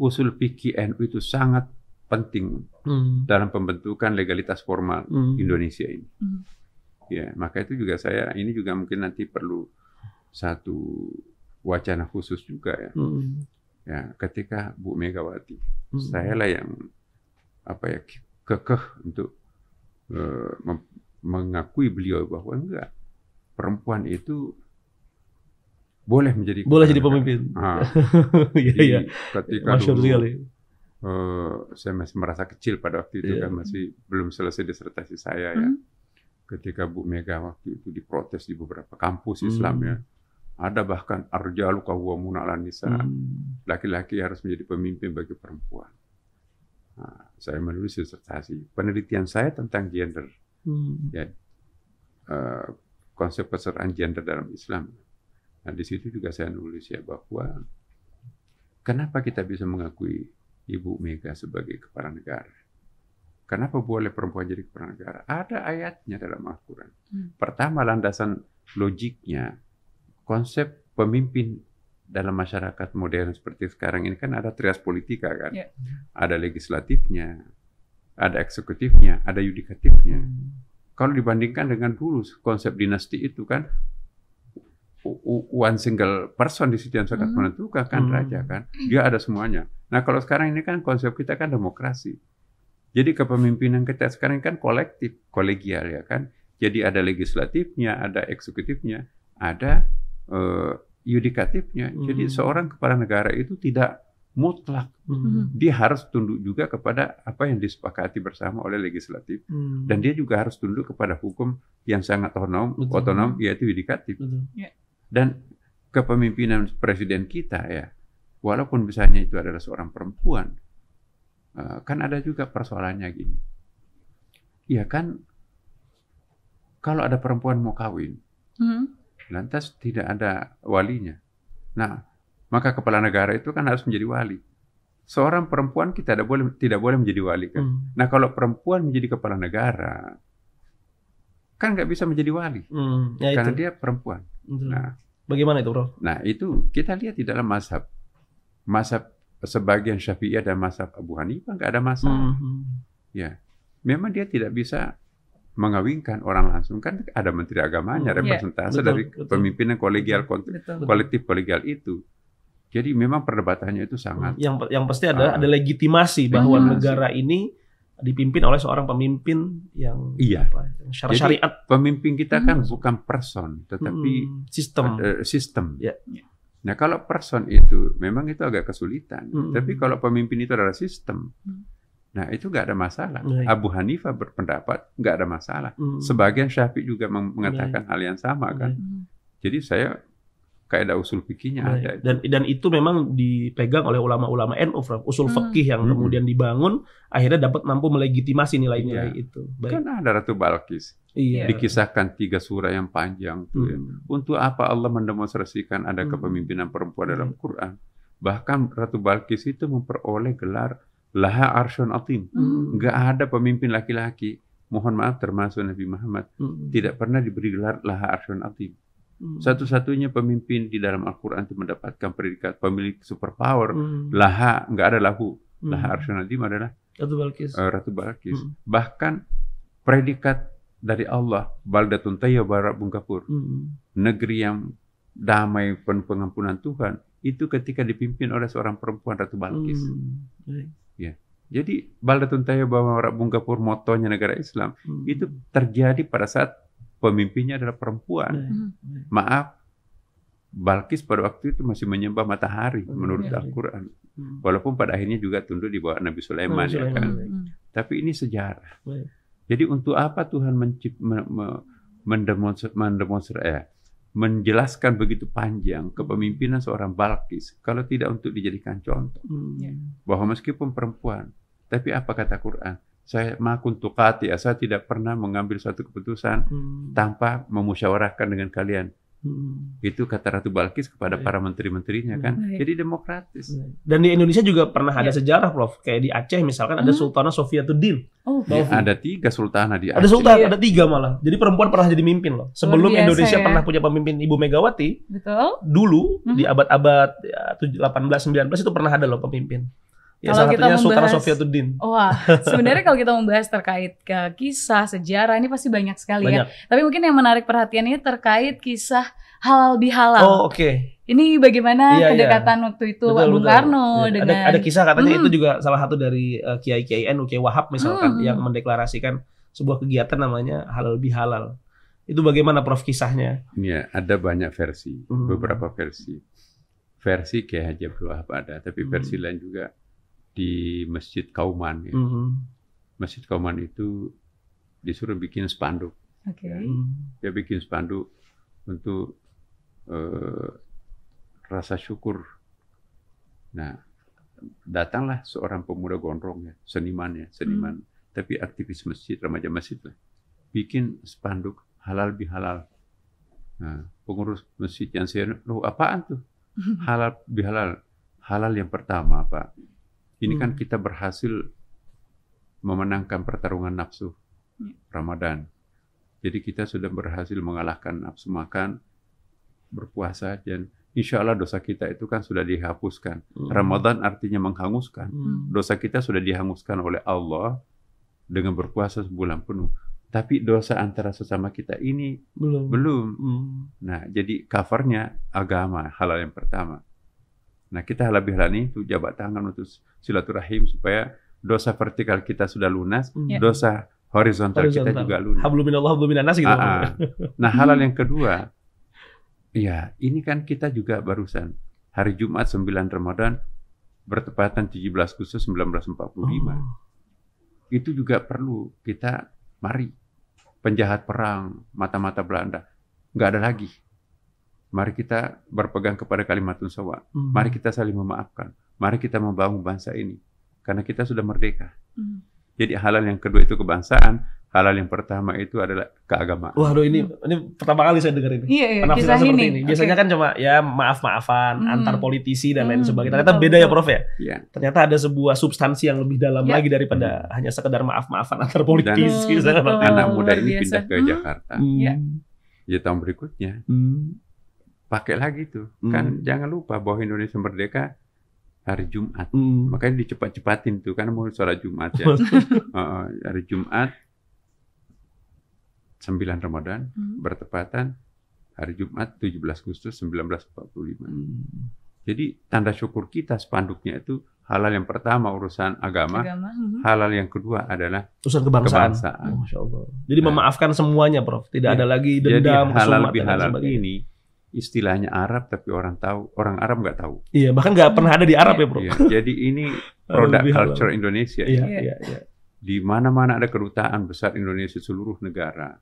usul fikih NU itu sangat penting hmm. dalam pembentukan legalitas formal hmm. Indonesia ini. Hmm. Ya, maka itu juga saya ini juga mungkin nanti perlu satu wacana khusus juga ya. Hmm. Ya, ketika Bu Megawati, hmm. saya lah yang apa ya kekeh untuk uh, mengakui beliau bahwa enggak perempuan itu boleh menjadi boleh jadi pemimpin. Nah, ya, ya. Ketika Masya dulu, sekali. Uh, saya masih merasa kecil pada waktu itu yeah. kan masih belum selesai disertasi saya ya. Hmm ketika Bu Mega waktu itu diprotes di beberapa kampus hmm. Islam hmm. ya. Ada bahkan arjalu kawamun ala nisa. laki hmm. Laki-laki harus menjadi pemimpin bagi perempuan. Nah, saya menulis disertasi penelitian saya tentang gender. Hmm. Ya, uh, konsep kesetaraan gender dalam Islam. Nah, di situ juga saya nulis ya bahwa kenapa kita bisa mengakui Ibu Mega sebagai kepala negara? Kenapa boleh perempuan jadi kepala negara? Ada ayatnya dalam Al-Quran. Hmm. Pertama, landasan logiknya, konsep pemimpin dalam masyarakat modern seperti sekarang ini kan ada trias politika kan. Yeah. Ada legislatifnya, ada eksekutifnya, ada yudikatifnya. Hmm. Kalau dibandingkan dengan dulu konsep dinasti itu kan one single person di situ yang sangat hmm. menentukan kan hmm. raja kan. Dia ada semuanya. Nah, kalau sekarang ini kan konsep kita kan demokrasi jadi kepemimpinan kita sekarang kan kolektif, kolegial ya kan. Jadi ada legislatifnya, ada eksekutifnya, ada uh, yudikatifnya. Hmm. Jadi seorang kepala negara itu tidak mutlak. Hmm. Dia harus tunduk juga kepada apa yang disepakati bersama oleh legislatif hmm. dan dia juga harus tunduk kepada hukum yang sangat otonom, otonom yaitu yudikatif. Betul. Ya. Dan kepemimpinan presiden kita ya, walaupun misalnya itu adalah seorang perempuan, Eh, kan ada juga persoalannya gini. Ya kan, kalau ada perempuan mau kawin, hmm. lantas tidak ada walinya. Nah, maka kepala negara itu kan harus menjadi wali. Seorang perempuan kita tidak boleh tidak boleh menjadi wali kan. Hmm. Nah, kalau perempuan menjadi kepala negara, kan nggak bisa menjadi wali hmm. ya karena itu. dia perempuan. Hmm. Nah, bagaimana itu, Prof? Nah, itu kita lihat di dalam mazhab. Mazhab sebagian Syafi'iyah dan mazhab Abu Hanifah nggak ada masalah. Mm-hmm. Ya, memang dia tidak bisa mengawinkan orang langsung kan ada menteri agamanya ya, representasi yeah, dari pemimpin pemimpinan kolegial betul, kolektif kolegial itu. Jadi memang perdebatannya itu sangat yang yang pasti ada uh, ada legitimasi, legitimasi bahwa negara ini dipimpin oleh seorang pemimpin yang iya. syariat. Jadi, pemimpin kita kan hmm. bukan person tetapi hmm, sistem Ada, eh, eh, sistem. Yeah. Ya. Nah kalau person itu memang itu agak kesulitan. Hmm. Tapi kalau pemimpin itu adalah sistem, hmm. nah itu nggak ada masalah. -hmm. Abu Hanifah berpendapat nggak ada masalah. Hmm. Sebagian Syafi'i juga mengatakan -hmm. hal yang sama kan. -hmm. Jadi saya kaidah usul fikihnya iya, iya. ada. Dan dan itu memang dipegang oleh ulama-ulama NU, usul hmm. fikih yang hmm. kemudian dibangun akhirnya dapat mampu melegitimasi nilai-nilai ya. itu. Baik. Kan ada Ratu Balkis. Iya. Dikisahkan tiga surah yang panjang. Hmm. Ya. Untuk apa Allah mendemonstrasikan ada hmm. kepemimpinan perempuan hmm. dalam Quran? Bahkan Ratu Balkis itu memperoleh gelar Laha Arshon Atim. Hmm. Nggak ada pemimpin laki-laki. Mohon maaf termasuk Nabi Muhammad. Hmm. Tidak pernah diberi gelar Laha Arshon Atim. Hmm. Satu-satunya pemimpin di dalam Al-Quran itu mendapatkan predikat pemilik superpower. Hmm. Laha, nggak ada lahu. Hmm. Laha Arsyonadim adalah Ratu Balkis. Uh, Ratu Balkis. Hmm. Bahkan predikat dari Allah, Baldatun Tayyabara Bungkapur. Hmm. Negeri yang damai penuh pengampunan Tuhan. Itu ketika dipimpin oleh seorang perempuan Ratu Balkis. Hmm. Right. Ya. Jadi Baldatun Tayyabara Bungkapur motonya negara Islam. Hmm. Itu terjadi pada saat pemimpinnya adalah perempuan. Hmm. Maaf, Balkis pada waktu itu masih menyembah matahari hmm. menurut iya. Al-Quran. Hmm. Walaupun pada akhirnya juga tunduk di bawah Nabi Sulaiman, Nabi Sulaiman ya kan. Hmm. Tapi ini sejarah. Hmm. Jadi untuk apa Tuhan mencip, me, me, ya, menjelaskan begitu panjang kepemimpinan seorang Balkis kalau tidak untuk dijadikan contoh. Hmm. Ya. Bahwa meskipun perempuan, tapi apa kata Quran? saya makun ya saya tidak pernah mengambil suatu keputusan hmm. tanpa memusyawarahkan dengan kalian. Hmm. Itu kata Ratu Balkis kepada ya. para menteri-menterinya kan. Ya. Jadi demokratis. Dan di Indonesia juga pernah ya. ada sejarah, Prof. Kayak di Aceh misalkan hmm. ada Sultanah Sofiatuddin. Oh, ya, ada tiga sultanah di Aceh. Ada sultan, ya. ada tiga malah. Jadi perempuan pernah jadi mimpin loh. Sebelum biasa, Indonesia ya. pernah punya pemimpin Ibu Megawati. Betul. Dulu hmm. di abad-abad ya, 18 19 itu pernah ada loh pemimpin. Ya, kalau kita membahas Sofiatuddin. Wah, sebenarnya kalau kita membahas terkait ke kisah sejarah ini pasti banyak sekali ya. banyak. ya. Tapi mungkin yang menarik perhatian ini terkait kisah halal bihalal. Oh, oke. Okay. Ini bagaimana iya, iya. kedekatan iya. waktu itu betul, Bung Karno ya, dengan ada, ada kisah katanya hmm. itu juga salah satu dari uh, eh, kiai kiai NU kiai Wahab misalkan hmm. yang mendeklarasikan sebuah kegiatan namanya halal bihalal. Itu bagaimana Prof kisahnya? Iya, ada banyak versi, hmm. beberapa versi. Versi Kiai Haji Abdul Wahab ada, tapi versi hmm. lain juga di Masjid Kauman. Ya. Mm -hmm. Masjid Kauman itu disuruh bikin spanduk. Okay. Ya. Dia bikin spanduk untuk uh, rasa syukur. Nah, datanglah seorang pemuda gondrong ya, seniman ya, seniman, hmm. tapi aktivis masjid, remaja masjid lah. Bikin spanduk halal bihalal. Nah, pengurus masjid yang saya, loh apaan tuh? Halal bihalal. Halal yang pertama, Pak ini kan hmm. kan kita berhasil memenangkan pertarungan nafsu hmm. Ramadan. Jadi kita sudah berhasil mengalahkan nafsu makan, berpuasa, dan insya Allah dosa kita itu kan sudah dihapuskan. Hmm. Ramadan artinya menghanguskan. Hmm. Dosa kita sudah dihanguskan oleh Allah dengan berpuasa sebulan penuh. Tapi dosa antara sesama kita ini belum. belum. Hmm. Nah, jadi covernya agama halal yang pertama. Nah, kita lebih lani itu jabat tangan untuk silaturahim supaya dosa vertikal kita sudah lunas, hmm. Ya. dosa horizontal, horizontal kita juga lunas. Hablum gitu. Aa, ah, ah. nah, halal yang kedua, ya ini kan kita juga barusan hari Jumat 9 Ramadan bertepatan 17 khusus 1945. Oh. Itu juga perlu kita mari penjahat perang mata-mata Belanda nggak ada lagi. Mari kita berpegang kepada kalimatun sawa. Hmm. Mari kita saling memaafkan Mari kita membangun bangsa ini karena kita sudah merdeka. Hmm. Jadi halal yang kedua itu kebangsaan, halal yang pertama itu adalah keagamaan. Waduh ini hmm. ini pertama kali saya dengar ini. Iya, iya, Penafsiran seperti ini. ini. Biasanya okay. kan cuma ya maaf-maafan hmm. antar politisi dan hmm. lain sebagainya. Ternyata beda ya Prof ya. Yeah. Ternyata ada sebuah substansi yang lebih dalam yeah. lagi daripada hmm. hanya sekedar maaf-maafan antar politisi. Dan, hmm, betul, anak muda ini biasa. pindah ke hmm. Jakarta. Hmm. Ya. ya tahun berikutnya. Hmm. Pakai lagi tuh. Kan hmm. Kan jangan lupa bahwa Indonesia merdeka hari Jumat. Mm. Makanya dicepat-cepatin tuh karena mau sholat Jumat ya. uh, hari Jumat sembilan Ramadan mm. bertepatan hari Jumat 17 Agustus 1945. Mm. Jadi tanda syukur kita spanduknya itu halal yang pertama urusan agama, agama. Hmm. halal yang kedua adalah urusan kebangsaan. kebangsaan. Oh, Jadi nah, memaafkan semuanya, Prof. Tidak ya, ada lagi dendam, jadi halal lebih halal ini istilahnya Arab tapi orang tahu orang Arab nggak tahu. Iya bahkan nggak pernah ada di Arab ya bro. Iya, jadi ini produk culture Indonesia. Iya, iya, iya, iya. Di mana-mana ada kedutaan besar Indonesia seluruh negara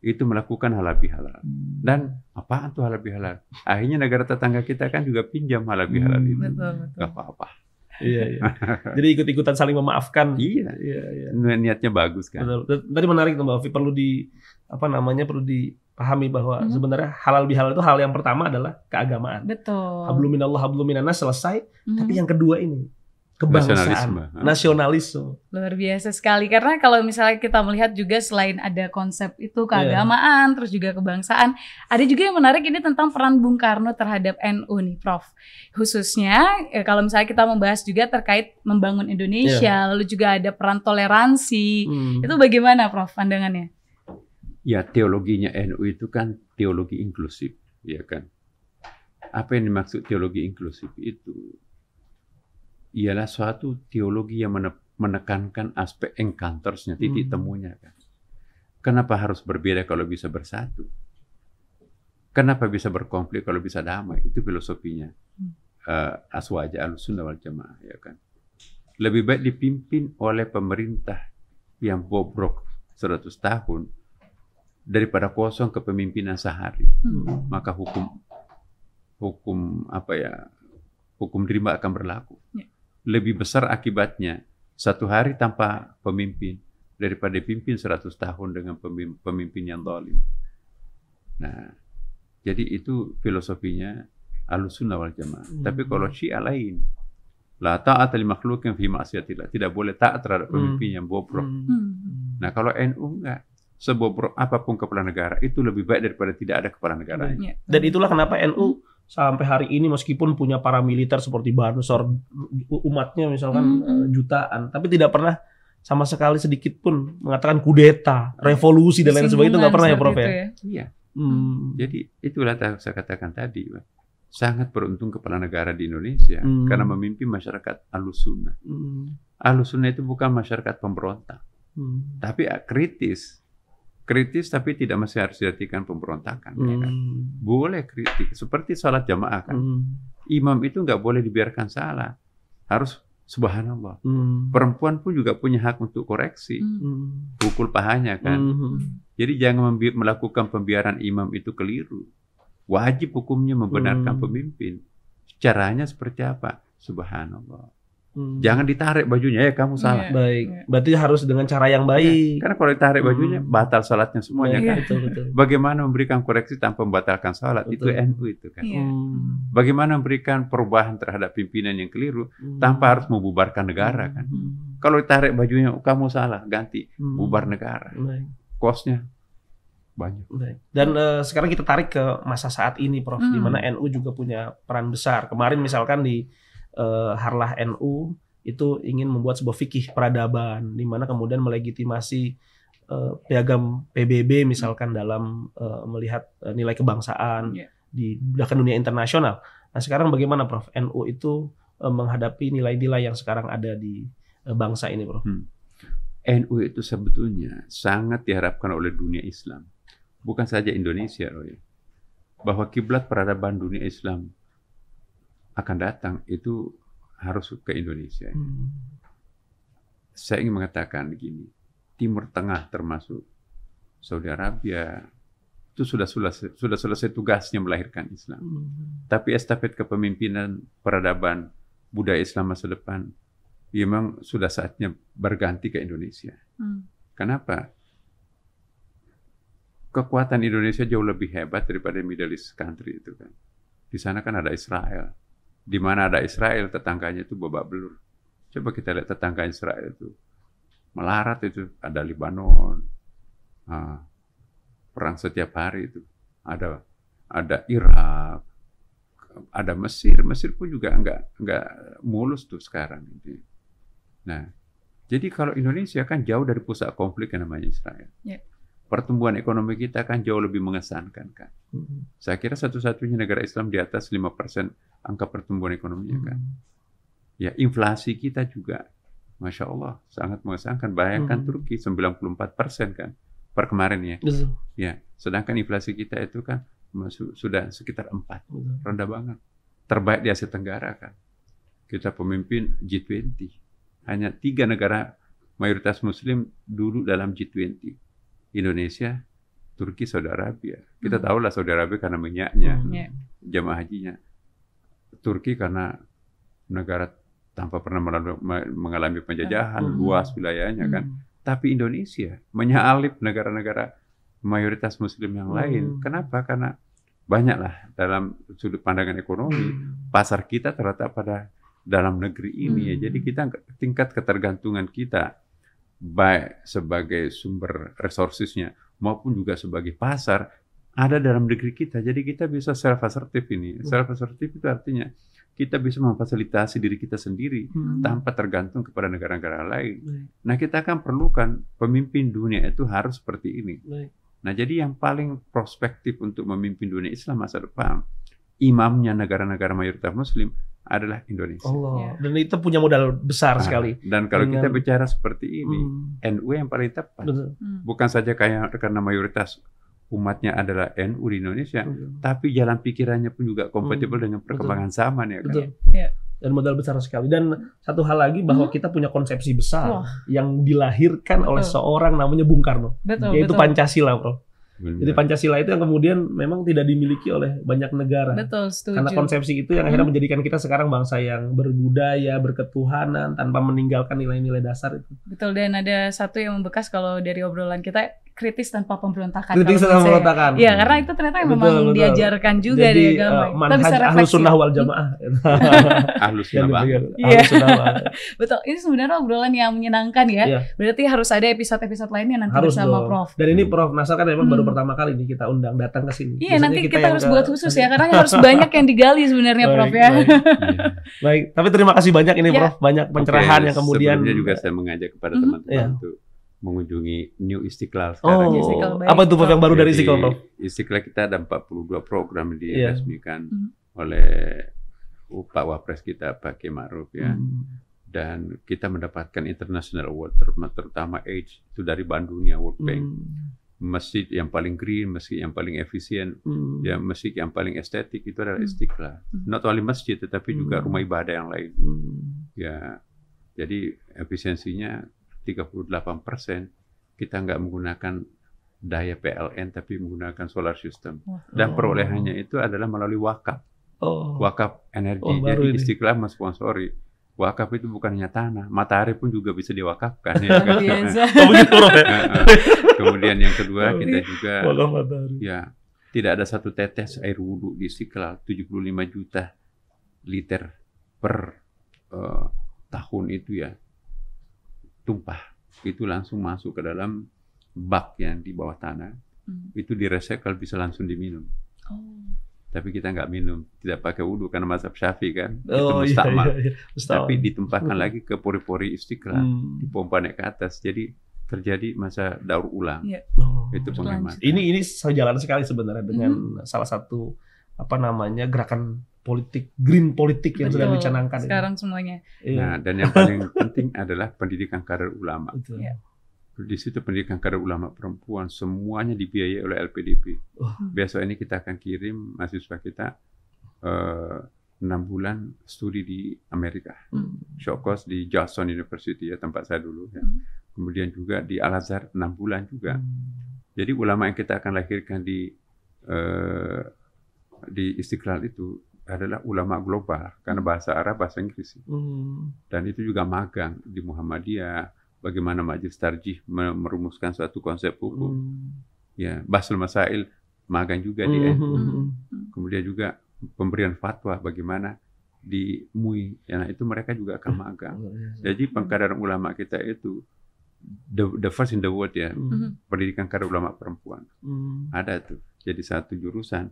itu melakukan halal bihalal. Hmm. Dan apaan tuh halal bihalal? Akhirnya negara tetangga kita kan juga pinjam halal bihalal hmm, itu. Betul, Gak apa-apa. iya, iya. Jadi ikut-ikutan saling memaafkan. Iya, iya, iya. Niatnya bagus kan. Betul. Tadi menarik tuh Mbak Ovi perlu di apa namanya perlu di pahami bahwa hmm. sebenarnya halal bihalal itu hal yang pertama adalah keagamaan. Betul. Habluminallah habluminanas selesai, hmm. tapi yang kedua ini kebangsaan, nasionalisme. nasionalisme. Luar biasa sekali karena kalau misalnya kita melihat juga selain ada konsep itu iya. keagamaan, yeah. terus juga kebangsaan, ada juga yang menarik ini tentang peran Bung Karno terhadap NU nih, Prof. Khususnya eh, kalau misalnya kita membahas juga terkait membangun Indonesia, yeah. lalu juga ada peran toleransi. Hmm. Itu bagaimana, Prof, pandangannya? ya teologinya NU itu kan teologi inklusif, ya kan? Apa yang dimaksud teologi inklusif itu? Ialah suatu teologi yang menekankan aspek encountersnya, titik hmm. temunya kan. Kenapa harus berbeda kalau bisa bersatu? Kenapa bisa berkonflik kalau bisa damai? Itu filosofinya hmm. uh, aswaja al-sunnah wal jamaah, ya kan? Lebih baik dipimpin oleh pemerintah yang bobrok 100 tahun daripada kosong kepemimpinan sehari. Hmm. Maka hukum hukum apa ya? Hukum rimba akan berlaku. ya. Lebih besar akibatnya satu hari tanpa pemimpin daripada dipimpin 100 tahun dengan pemimpin, yang dolim. Nah, jadi itu filosofinya Ahlussunnah wal Jamaah. Hmm. Tapi kalau Syiah lain, lah ta'at li yang fi ma'siyatillah. Tidak boleh taat terhadap hmm. pemimpin hmm. yang bobrok. Hmm. Nah, kalau NU enggak sebuah pro, apapun kepala negara itu lebih baik daripada tidak ada kepala negara. Iya. Iya. Dan itulah kenapa NU hmm. sampai hari ini meskipun punya para militer seperti Bansor umatnya misalkan hmm. Eh, jutaan tapi tidak pernah sama sekali sedikit pun mengatakan kudeta, revolusi dan lain sebagainya itu nggak pernah ya Prof ya? ya. Iya. Hmm. Jadi itulah saya katakan tadi sangat beruntung kepala negara di Indonesia hmm. karena memimpin masyarakat alusuna. Hmm. Alusuna itu bukan masyarakat pemberontak, hmm. tapi eh, kritis kritis tapi tidak masih harus dijadikan pemberontakan. Hmm. Ya kan? Hmm. Boleh kritik, seperti sholat jamaah kan. Hmm. Imam itu nggak boleh dibiarkan salah, harus subhanallah. Hmm. Perempuan pun juga punya hak untuk koreksi, hmm. pukul pahanya kan. Hmm. Jadi jangan melakukan pembiaran imam itu keliru. Wajib hukumnya membenarkan hmm. pemimpin. Caranya seperti apa? Subhanallah. Hmm. Jangan ditarik bajunya ya kamu salah. Yeah. Baik. Iya. Berarti harus dengan cara yang iya, baik. Karena kalau ditarik hmm. bajunya hmm. batal salatnya semuanya yeah. kan. Betul, betul. Bagaimana memberikan koreksi tanpa membatalkan salat itu NU itu kan. Yeah. Hmm. hmm. Bagaimana memberikan perubahan terhadap pimpinan yang keliru hmm. tanpa harus membubarkan negara kan. Hmm. Kalau ditarik bajunya oh, kamu salah ganti hmm. bubar negara. Baik. Kosnya banyak. Dan uh, sekarang kita tarik ke masa saat ini Prof hmm. di mana NU juga punya peran besar. Kemarin misalkan di uh, Harlah NU itu ingin membuat sebuah fikih peradaban di mana kemudian melegitimasi uh, piagam PBB misalkan dalam uh, melihat uh, nilai kebangsaan iya. di bahkan dunia internasional. Nah, sekarang bagaimana Prof NU itu uh, menghadapi nilai-nilai yang sekarang ada di uh, bangsa ini, Prof? Hmm. NU itu sebetulnya sangat diharapkan oleh dunia Islam, bukan saja Indonesia, Roy, bahwa kiblat peradaban dunia Islam akan datang itu harus ke Indonesia. Hmm. Saya ingin mengatakan begini, Timur Tengah termasuk Saudi Arabia itu sudah selesai, sudah selesai tugasnya melahirkan Islam. Hmm. Tapi estafet kepemimpinan peradaban budaya Islam masa depan ya memang sudah saatnya berganti ke Indonesia. Hmm. Kenapa? Kekuatan Indonesia jauh lebih hebat daripada Middle East country itu kan. Di sana kan ada Israel, di mana ada Israel tetangganya itu babak belur. Coba kita lihat tetangga Israel itu melarat itu ada Lebanon, nah, perang setiap hari itu ada ada Irak, ada Mesir, Mesir pun juga enggak enggak mulus tuh sekarang ini. Nah, jadi kalau Indonesia kan jauh dari pusat konflik yang namanya Israel. Yeah pertumbuhan ekonomi kita akan jauh lebih mengesankan kan. Hmm. Saya kira satu-satunya negara Islam di atas 5% angka pertumbuhan ekonominya kan. Hmm. Ya inflasi kita juga Masya Allah sangat mengesankan. Bayangkan hmm. Turki 94% kan per kemarin ya. Yes. Ya, sedangkan inflasi kita itu kan masuk sudah sekitar 4. -hmm. Rendah banget. Terbaik di Asia Tenggara kan. Kita pemimpin G20. Hanya tiga negara mayoritas muslim dulu dalam G20 Indonesia, Turki, Saudi Arabia. Kita hmm. lah Saudi Arabia karena minyaknya, hmm, ya. jamaah hajinya. Turki karena negara tanpa pernah mengalami penjajahan, hmm. luas wilayahnya kan. Hmm. Tapi Indonesia menyalip negara-negara mayoritas muslim yang lain. Hmm. Kenapa? Karena banyaklah dalam sudut pandangan ekonomi hmm. pasar kita terletak pada dalam negeri ini ya. Jadi kita tingkat ketergantungan kita baik sebagai sumber resourcesnya maupun juga sebagai pasar ada dalam negeri kita. Jadi kita bisa self assertive ini. Self assertive itu artinya kita bisa memfasilitasi diri kita sendiri hmm. tanpa tergantung kepada negara-negara lain. Baik. Nah, kita akan perlukan pemimpin dunia itu harus seperti ini. Baik. Nah, jadi yang paling prospektif untuk memimpin dunia Islam masa depan, imamnya negara-negara mayoritas muslim adalah Indonesia. Allah. Ya. Dan itu punya modal besar nah, sekali. Dan kalau Dengan... kita bicara seperti ini, hmm. NU yang paling tepat. Betul. Hmm. Bukan saja kayak karena mayoritas umatnya adalah NU di Indonesia, hmm. tapi jalan pikirannya pun juga kompatibel hmm. dengan perkembangan Betul. zaman ya kan. Betul. Ya. Dan modal besar sekali. Dan satu hal lagi bahwa hmm. kita punya konsepsi besar oh. yang dilahirkan Betul. oleh seorang namanya Bung Karno, Betul. yaitu Betul. Pancasila, Bro. Benar. Jadi Pancasila itu yang kemudian memang tidak dimiliki oleh banyak negara. Betul, setuju. Karena konsepsi itu yang akhirnya hmm. menjadikan kita sekarang bangsa yang berbudaya, berketuhanan tanpa meninggalkan nilai-nilai dasar itu. Betul dan ada satu yang membekas kalau dari obrolan kita kritis tanpa pemberontakan. Kritis tanpa pemberontakan. Iya, karena itu ternyata memang betul. diajarkan juga Jadi, di agama. Uh, Kita bisa sunnah wal jamaah. ahlus sunnah Iya. betul. Ini sebenarnya obrolan yang menyenangkan ya. Yeah. Berarti harus ada episode-episode lainnya nanti harus bersama dong. Prof. Dan ini Prof Nasar kan memang hmm. baru pertama kali ini kita undang datang ke sini. Iya, nanti kita, kita harus buat khusus ya karena harus banyak yang digali sebenarnya baik, Prof ya. Baik. tapi terima kasih banyak ini ya. Prof, banyak pencerahan yang kemudian juga saya mengajak kepada mm-hmm. teman-teman iya. untuk mengunjungi New Istiqlal oh, sekarang. Oh, Istiqlal baik. apa tuh Prof yang baru Jadi, dari Istiqlal Prof? Istiqlal kita ada 42 program yang iya. diresmikan yeah. Hmm. oleh Pak Wapres kita Pak Kiai Ma'ruf ya. Mm. Dan kita mendapatkan international award terutama AIDS itu dari Bank Dunia ya, World Bank. Mm. Masjid yang paling green, masjid yang paling efisien, mm. ya masjid yang paling estetik itu adalah hmm. Istiqlal. Mm. Not only masjid tetapi mm. juga hmm. rumah ibadah yang lain. Mm. Ya. Jadi efisiensinya 38 persen kita nggak menggunakan daya PLN tapi menggunakan solar system. Dan oh. perolehannya itu adalah melalui wakaf. Oh. Wakaf energi. Oh, Jadi Istiqlal mensponsori. Wakaf itu bukan hanya tanah, matahari pun juga bisa diwakafkan. Ya, kan? oh, gitu, Kemudian yang kedua kita juga ya tidak ada satu tetes air wudhu di Istiqlal 75 juta liter per uh, tahun itu ya tumpah. Itu langsung masuk ke dalam bak yang di bawah tanah. Hmm. Itu diresek kalau bisa langsung diminum. Oh. Tapi kita nggak minum, tidak pakai wudhu karena mazhab syafi'i kan, oh, itu iya, iya, iya, iya. Tapi ditumpahkan uh. lagi ke pori-pori istiqlal, hmm. dipompa naik ke atas. Jadi terjadi masa daur ulang. Yeah. Oh, itu pengemas. Ini ini sejalan sekali sebenarnya dengan -hmm. salah satu apa namanya gerakan politik green politik yang Betul, sedang dicanangkan sekarang ini. semuanya. Iya. Nah, dan yang paling penting adalah pendidikan karir ulama. Betul. Ya. Di situ pendidikan karir ulama perempuan semuanya dibiayai oleh LPDP. Oh. Besok ini kita akan kirim mahasiswa kita eh, enam uh, bulan studi di Amerika, hmm. short course di Johnson University ya tempat saya dulu. Ya. Hmm. Kemudian juga di Al Azhar enam bulan juga. Hmm. Jadi ulama yang kita akan lahirkan di uh, di Istiqlal itu adalah ulama global karena hmm. bahasa Arab bahasa Inggris hmm. dan itu juga magang di Muhammadiyah bagaimana Majelis Tarjih merumuskan suatu konsep hukum hmm. ya Basul Masail magang juga hmm. dia hmm, hmm. kemudian juga pemberian fatwa bagaimana di MUI ya, nah itu mereka juga akan hmm. magang oh, iya, iya. jadi pengkaderan ulama kita itu the, the first in the world ya hmm. pendidikan kader ulama perempuan hmm. ada tuh jadi satu jurusan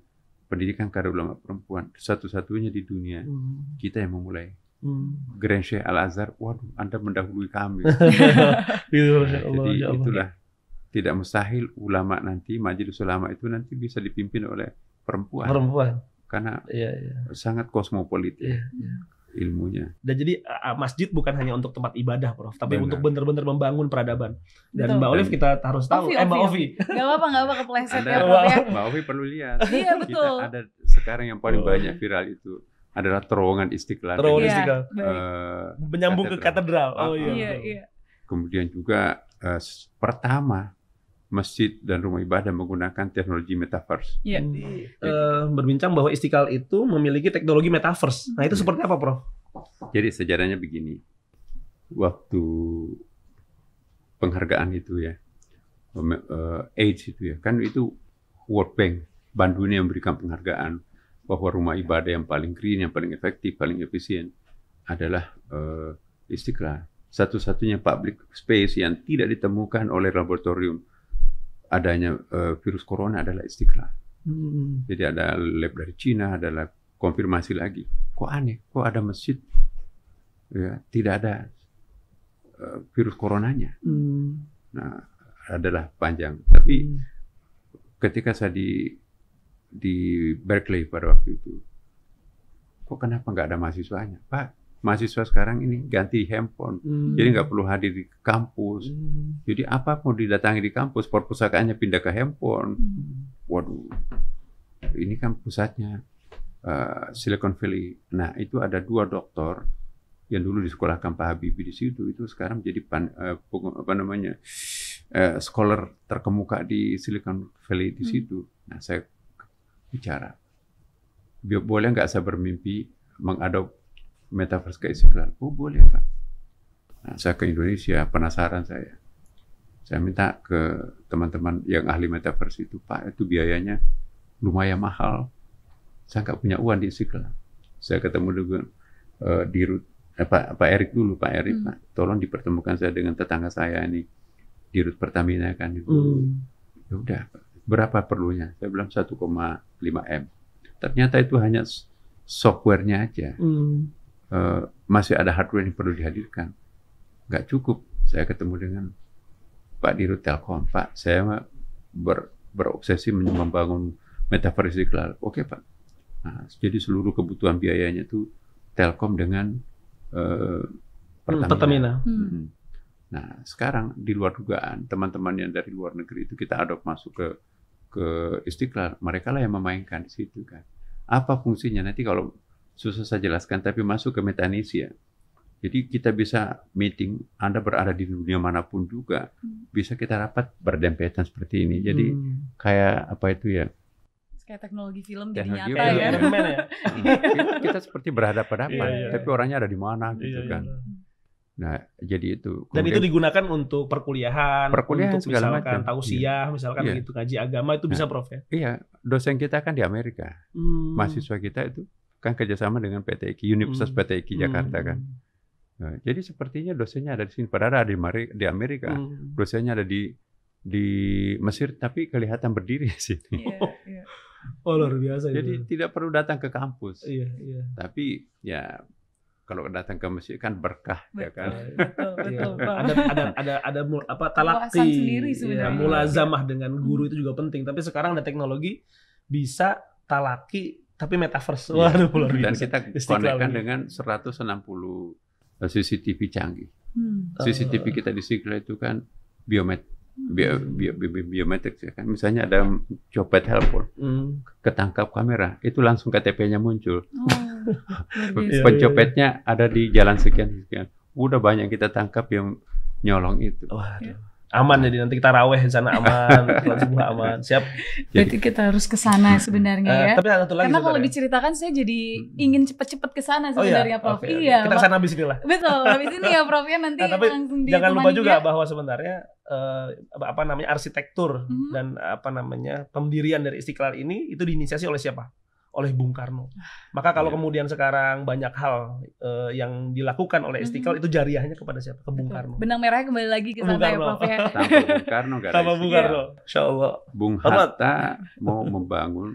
pendidikan karya ulama perempuan satu-satunya di dunia hmm. kita yang memulai hmm. Grand Sheikh Al Azhar waduh Anda mendahului kami nah, jadi itulah tidak mustahil ulama nanti majelis ulama itu nanti bisa dipimpin oleh perempuan perempuan karena ya, ya. sangat kosmopolit ya, ya ilmunya. Dan jadi masjid bukan hanya untuk tempat ibadah, Prof, tapi Benar. untuk benar-benar membangun peradaban. Dan betul. Mbak Olive kita harus tahu, Ovi, eh Mbak Ovi. Enggak apa-apa, enggak apa kepleset ya, Prof. Ya. Mbak Ovi perlu lihat. Iya, betul. Kita ada sekarang yang paling oh. banyak viral itu adalah terowongan Istiqlal. Terowongan ya, Istiqlal. Uh, Menyambung katedral. ke katedral. Oh iya. iya, iya. Kemudian juga uh, pertama masjid dan rumah ibadah menggunakan teknologi metaverse. Iya. Hmm. Uh, berbincang bahwa Istiqlal itu memiliki teknologi metaverse. Nah, itu yeah. seperti apa, Prof? Jadi sejarahnya begini. Waktu penghargaan itu ya, uh, AIDS itu ya, kan itu World Bank Bandung yang memberikan penghargaan bahwa rumah ibadah yang paling green, yang paling efektif, paling efisien adalah uh, Istiqlal. Satu-satunya public space yang tidak ditemukan oleh laboratorium adanya uh, virus corona adalah istiqlal. Hmm. Jadi ada lab dari Cina, ada konfirmasi lagi. Kok aneh? Kok ada masjid? Ya, tidak ada uh, virus coronanya. Hmm. Nah, adalah panjang. Tapi hmm. ketika saya di di Berkeley pada waktu itu, kok kenapa nggak ada mahasiswanya, Pak? mahasiswa sekarang ini ganti handphone, hmm. jadi nggak perlu hadir di kampus. Hmm. Jadi apa mau didatangi di kampus, perpustakaannya pindah ke handphone. Hmm. Waduh, ini kan pusatnya uh, Silicon Valley. Nah itu ada dua dokter yang dulu disekolahkan Pak Habibie di situ itu sekarang jadi pan, uh, apa namanya uh, scholar terkemuka di Silicon Valley di hmm. situ. Hmm. Nah saya bicara, boleh nggak saya bermimpi mengadop metaverse keistiqlalan. Oh boleh Pak. Nah, saya ke Indonesia, penasaran saya. Saya minta ke teman-teman yang ahli metaverse itu, Pak itu biayanya lumayan mahal. Saya nggak punya uang di Istiqlal. Saya ketemu dengan uh, di eh, Pak, Pak Erik dulu, Pak Erik, hmm. Pak, tolong dipertemukan saya dengan tetangga saya ini di Rut Pertamina kan itu. Hmm. Ya udah, berapa perlunya? Saya bilang 1,5 M. Ternyata itu hanya softwarenya aja. Hmm. Eh, masih ada hardware yang perlu dihadirkan. Nggak cukup. Saya ketemu dengan Pak Dirut Telkom. Pak, saya ber, berobsesi membangun di istiqlal. Oke Pak. Nah, jadi seluruh kebutuhan biayanya itu Telkom dengan uh, Pertamina. Pertamina. Hmm. hmm. Nah, sekarang di luar dugaan, teman-teman yang dari luar negeri itu kita adop masuk ke ke Istiqlal, mereka lah yang memainkan di situ kan. Apa fungsinya nanti kalau susah saya jelaskan, tapi masuk ke metanesia. Jadi kita bisa meeting, Anda berada di dunia manapun juga, hmm. bisa kita rapat berdempetan seperti ini. Jadi hmm. kayak apa itu ya? Kayak teknologi film teknologi ya? Ya. Ya? Nah, jadi nyata ya. ya. kita, seperti berhadapan-hadapan, yeah, yeah. tapi iya. orangnya ada di mana gitu yeah, iya, kan. Iya. Nah, jadi itu. Kemudian, Dan itu digunakan untuk perkuliahan, perkuliahan untuk segala misalkan macam. tausiah, iya. misalkan iya. begitu ngaji agama itu nah, bisa prof ya. Iya, dosen kita kan di Amerika. Hmm. Mahasiswa kita itu kan kerjasama dengan PTIK Universitas hmm. PTIK Jakarta kan. hmm. kan. Nah, jadi sepertinya dosennya ada di sini, padahal ada di, Amerika, hmm. dosennya ada di di Mesir, tapi kelihatan berdiri di sini. Yeah, yeah. oh luar biasa. Jadi itu. tidak perlu datang ke kampus. Iya, yeah, Yeah. Tapi ya kalau datang ke Mesir kan berkah ya betul, ya kan. Betul, betul, iya. ada ada ada ada apa talaki. Ya, mulazamah iya. dengan guru hmm. itu juga penting, tapi sekarang ada teknologi bisa talaki tapi metaverse. Ya. Waduh, luar biasa. Dan kita konekkan dengan 160 eh, CCTV canggih. Hmm. CCTV oh. kita di Sigla itu kan biomet hmm. bio, bio, bio, biometrik ya kan. Misalnya ada copet handphone, hmm. ketangkap kamera, itu langsung KTP-nya muncul. Oh, iya, iya. Pencopetnya ada di jalan sekian sekian. Udah banyak kita tangkap yang nyolong itu. Waduh. Ya aman jadi nanti kita raweh di sana aman sholat subuh aman siap jadi kita harus ke sana hmm. sebenarnya uh, ya tapi satu lagi karena kalau diceritakan saya jadi hmm. ingin cepet-cepet ke sana sebenarnya oh, iya? prof okay, iya kita ke sana habis lah betul habis ini ya prof ya nanti nah, tapi langsung jangan lupa juga ya. bahwa sebenarnya uh, apa namanya arsitektur -hmm. dan apa namanya pendirian dari istiqlal ini itu diinisiasi oleh siapa oleh Bung Karno. Maka kalau yeah. kemudian sekarang banyak hal uh, yang dilakukan oleh Istiqlal mm -hmm. itu jariahnya kepada siapa? Ke Bung Karno. Benang merahnya kembali lagi ke sana ya Prof ya. Tanpa Bung Karno gak Bung iya. Karno. Insya Allah. Bung Hatta mau membangun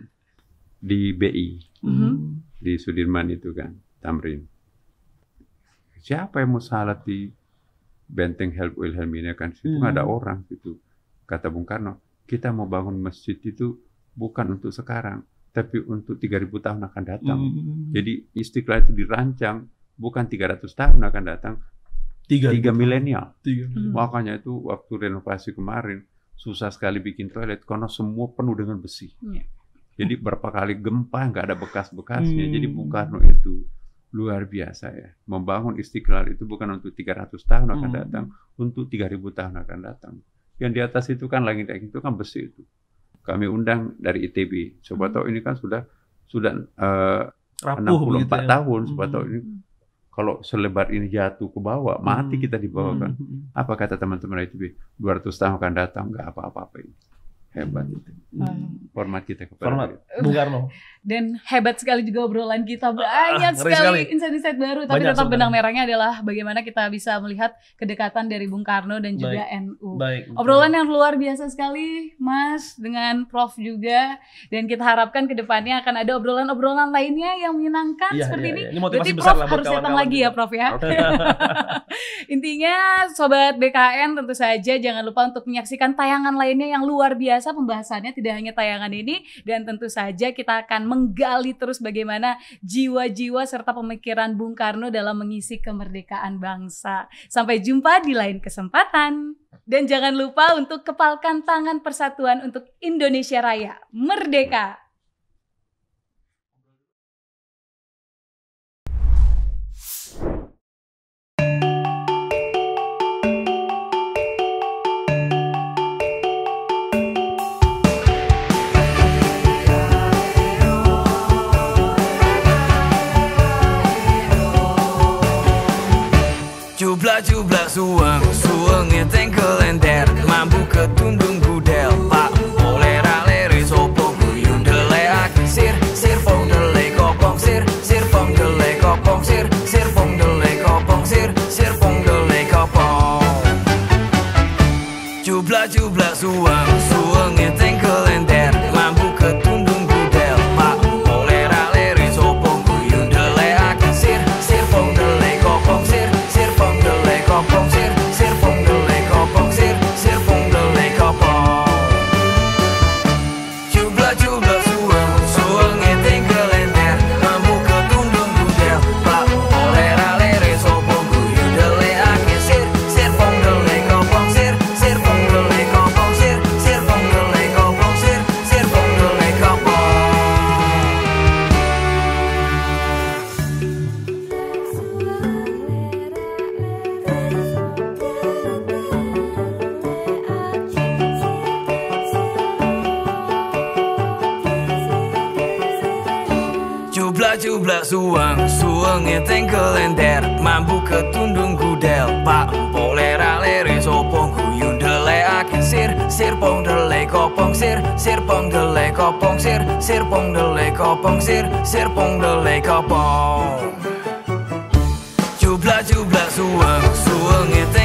di BI. Mm -hmm. Di Sudirman itu kan, Tamrin. Siapa yang mau salat di Benteng Help Wilhelmina kan? Situ -hmm. ada mm-hmm. orang situ. Kata Bung Karno, kita mau bangun masjid itu bukan untuk sekarang, tapi untuk 3000 tahun akan datang. Mm. Jadi Istiqlal itu dirancang bukan 300 tahun akan datang, tiga, 3 milenial. Hmm. Makanya itu waktu renovasi kemarin susah sekali bikin toilet karena semua penuh dengan besi. Yeah. Jadi berapa kali gempa nggak ada bekas-bekasnya. Mm. Jadi hmm. Bung Karno itu luar biasa ya. Membangun istiqlal itu bukan untuk 300 tahun akan mm. datang, untuk 3000 tahun akan datang. Yang di atas itu kan langit langit itu kan besi itu kami undang dari ITB. Coba hmm. tahu ini kan sudah sudah uh, Rapuh 64 ya. tahun, coba hmm. tahu ini kalau selebar ini jatuh ke bawah, hmm. mati kita di bawah kan. Hmm. Apa kata teman-teman ITB? 200 tahun akan datang, nggak apa-apa apa ini. Hebat itu. Hmm. Format kita kepada Format. Bung Karno. dan hebat sekali juga obrolan kita ah, ah, banyak ah, sekali insight-insight baru banyak tapi tetap sebenarnya. benang merahnya adalah bagaimana kita bisa melihat kedekatan dari Bung Karno dan juga Baik. NU. Baik, obrolan baik. yang luar biasa sekali Mas dengan Prof juga dan kita harapkan kedepannya akan ada obrolan-obrolan lainnya yang menyenangkan ya, seperti ya, ini. Ya. ini Berarti Prof harus datang lagi ya Prof ya. Okay. Intinya sobat BKN tentu saja jangan lupa untuk menyaksikan tayangan lainnya yang luar biasa pembahasannya tidak hanya tayangan ini dan tentu saja kita akan menggali terus bagaimana jiwa-jiwa serta pemikiran Bung Karno dalam mengisi kemerdekaan bangsa. Sampai jumpa di lain kesempatan. Dan jangan lupa untuk kepalkan tangan persatuan untuk Indonesia Raya. Merdeka! Jublak-jublak suang, suangnya tengkel lender mampu ketundung gudel Pak polera raleri sopo Guyun dele sir Sir pong dele kopong sir Sir pong dele kopong sir Sir pong dele kopong sir Sir pong dele kopong Jublak-jublak sueng mambu ketundung gudel pak empok lera sopong guyun dele akin sir sir pong dele kopong sir sir pong dele kopong sir sir pong dele kopong sir sir pong dele kopong jubla jubla suweng suweng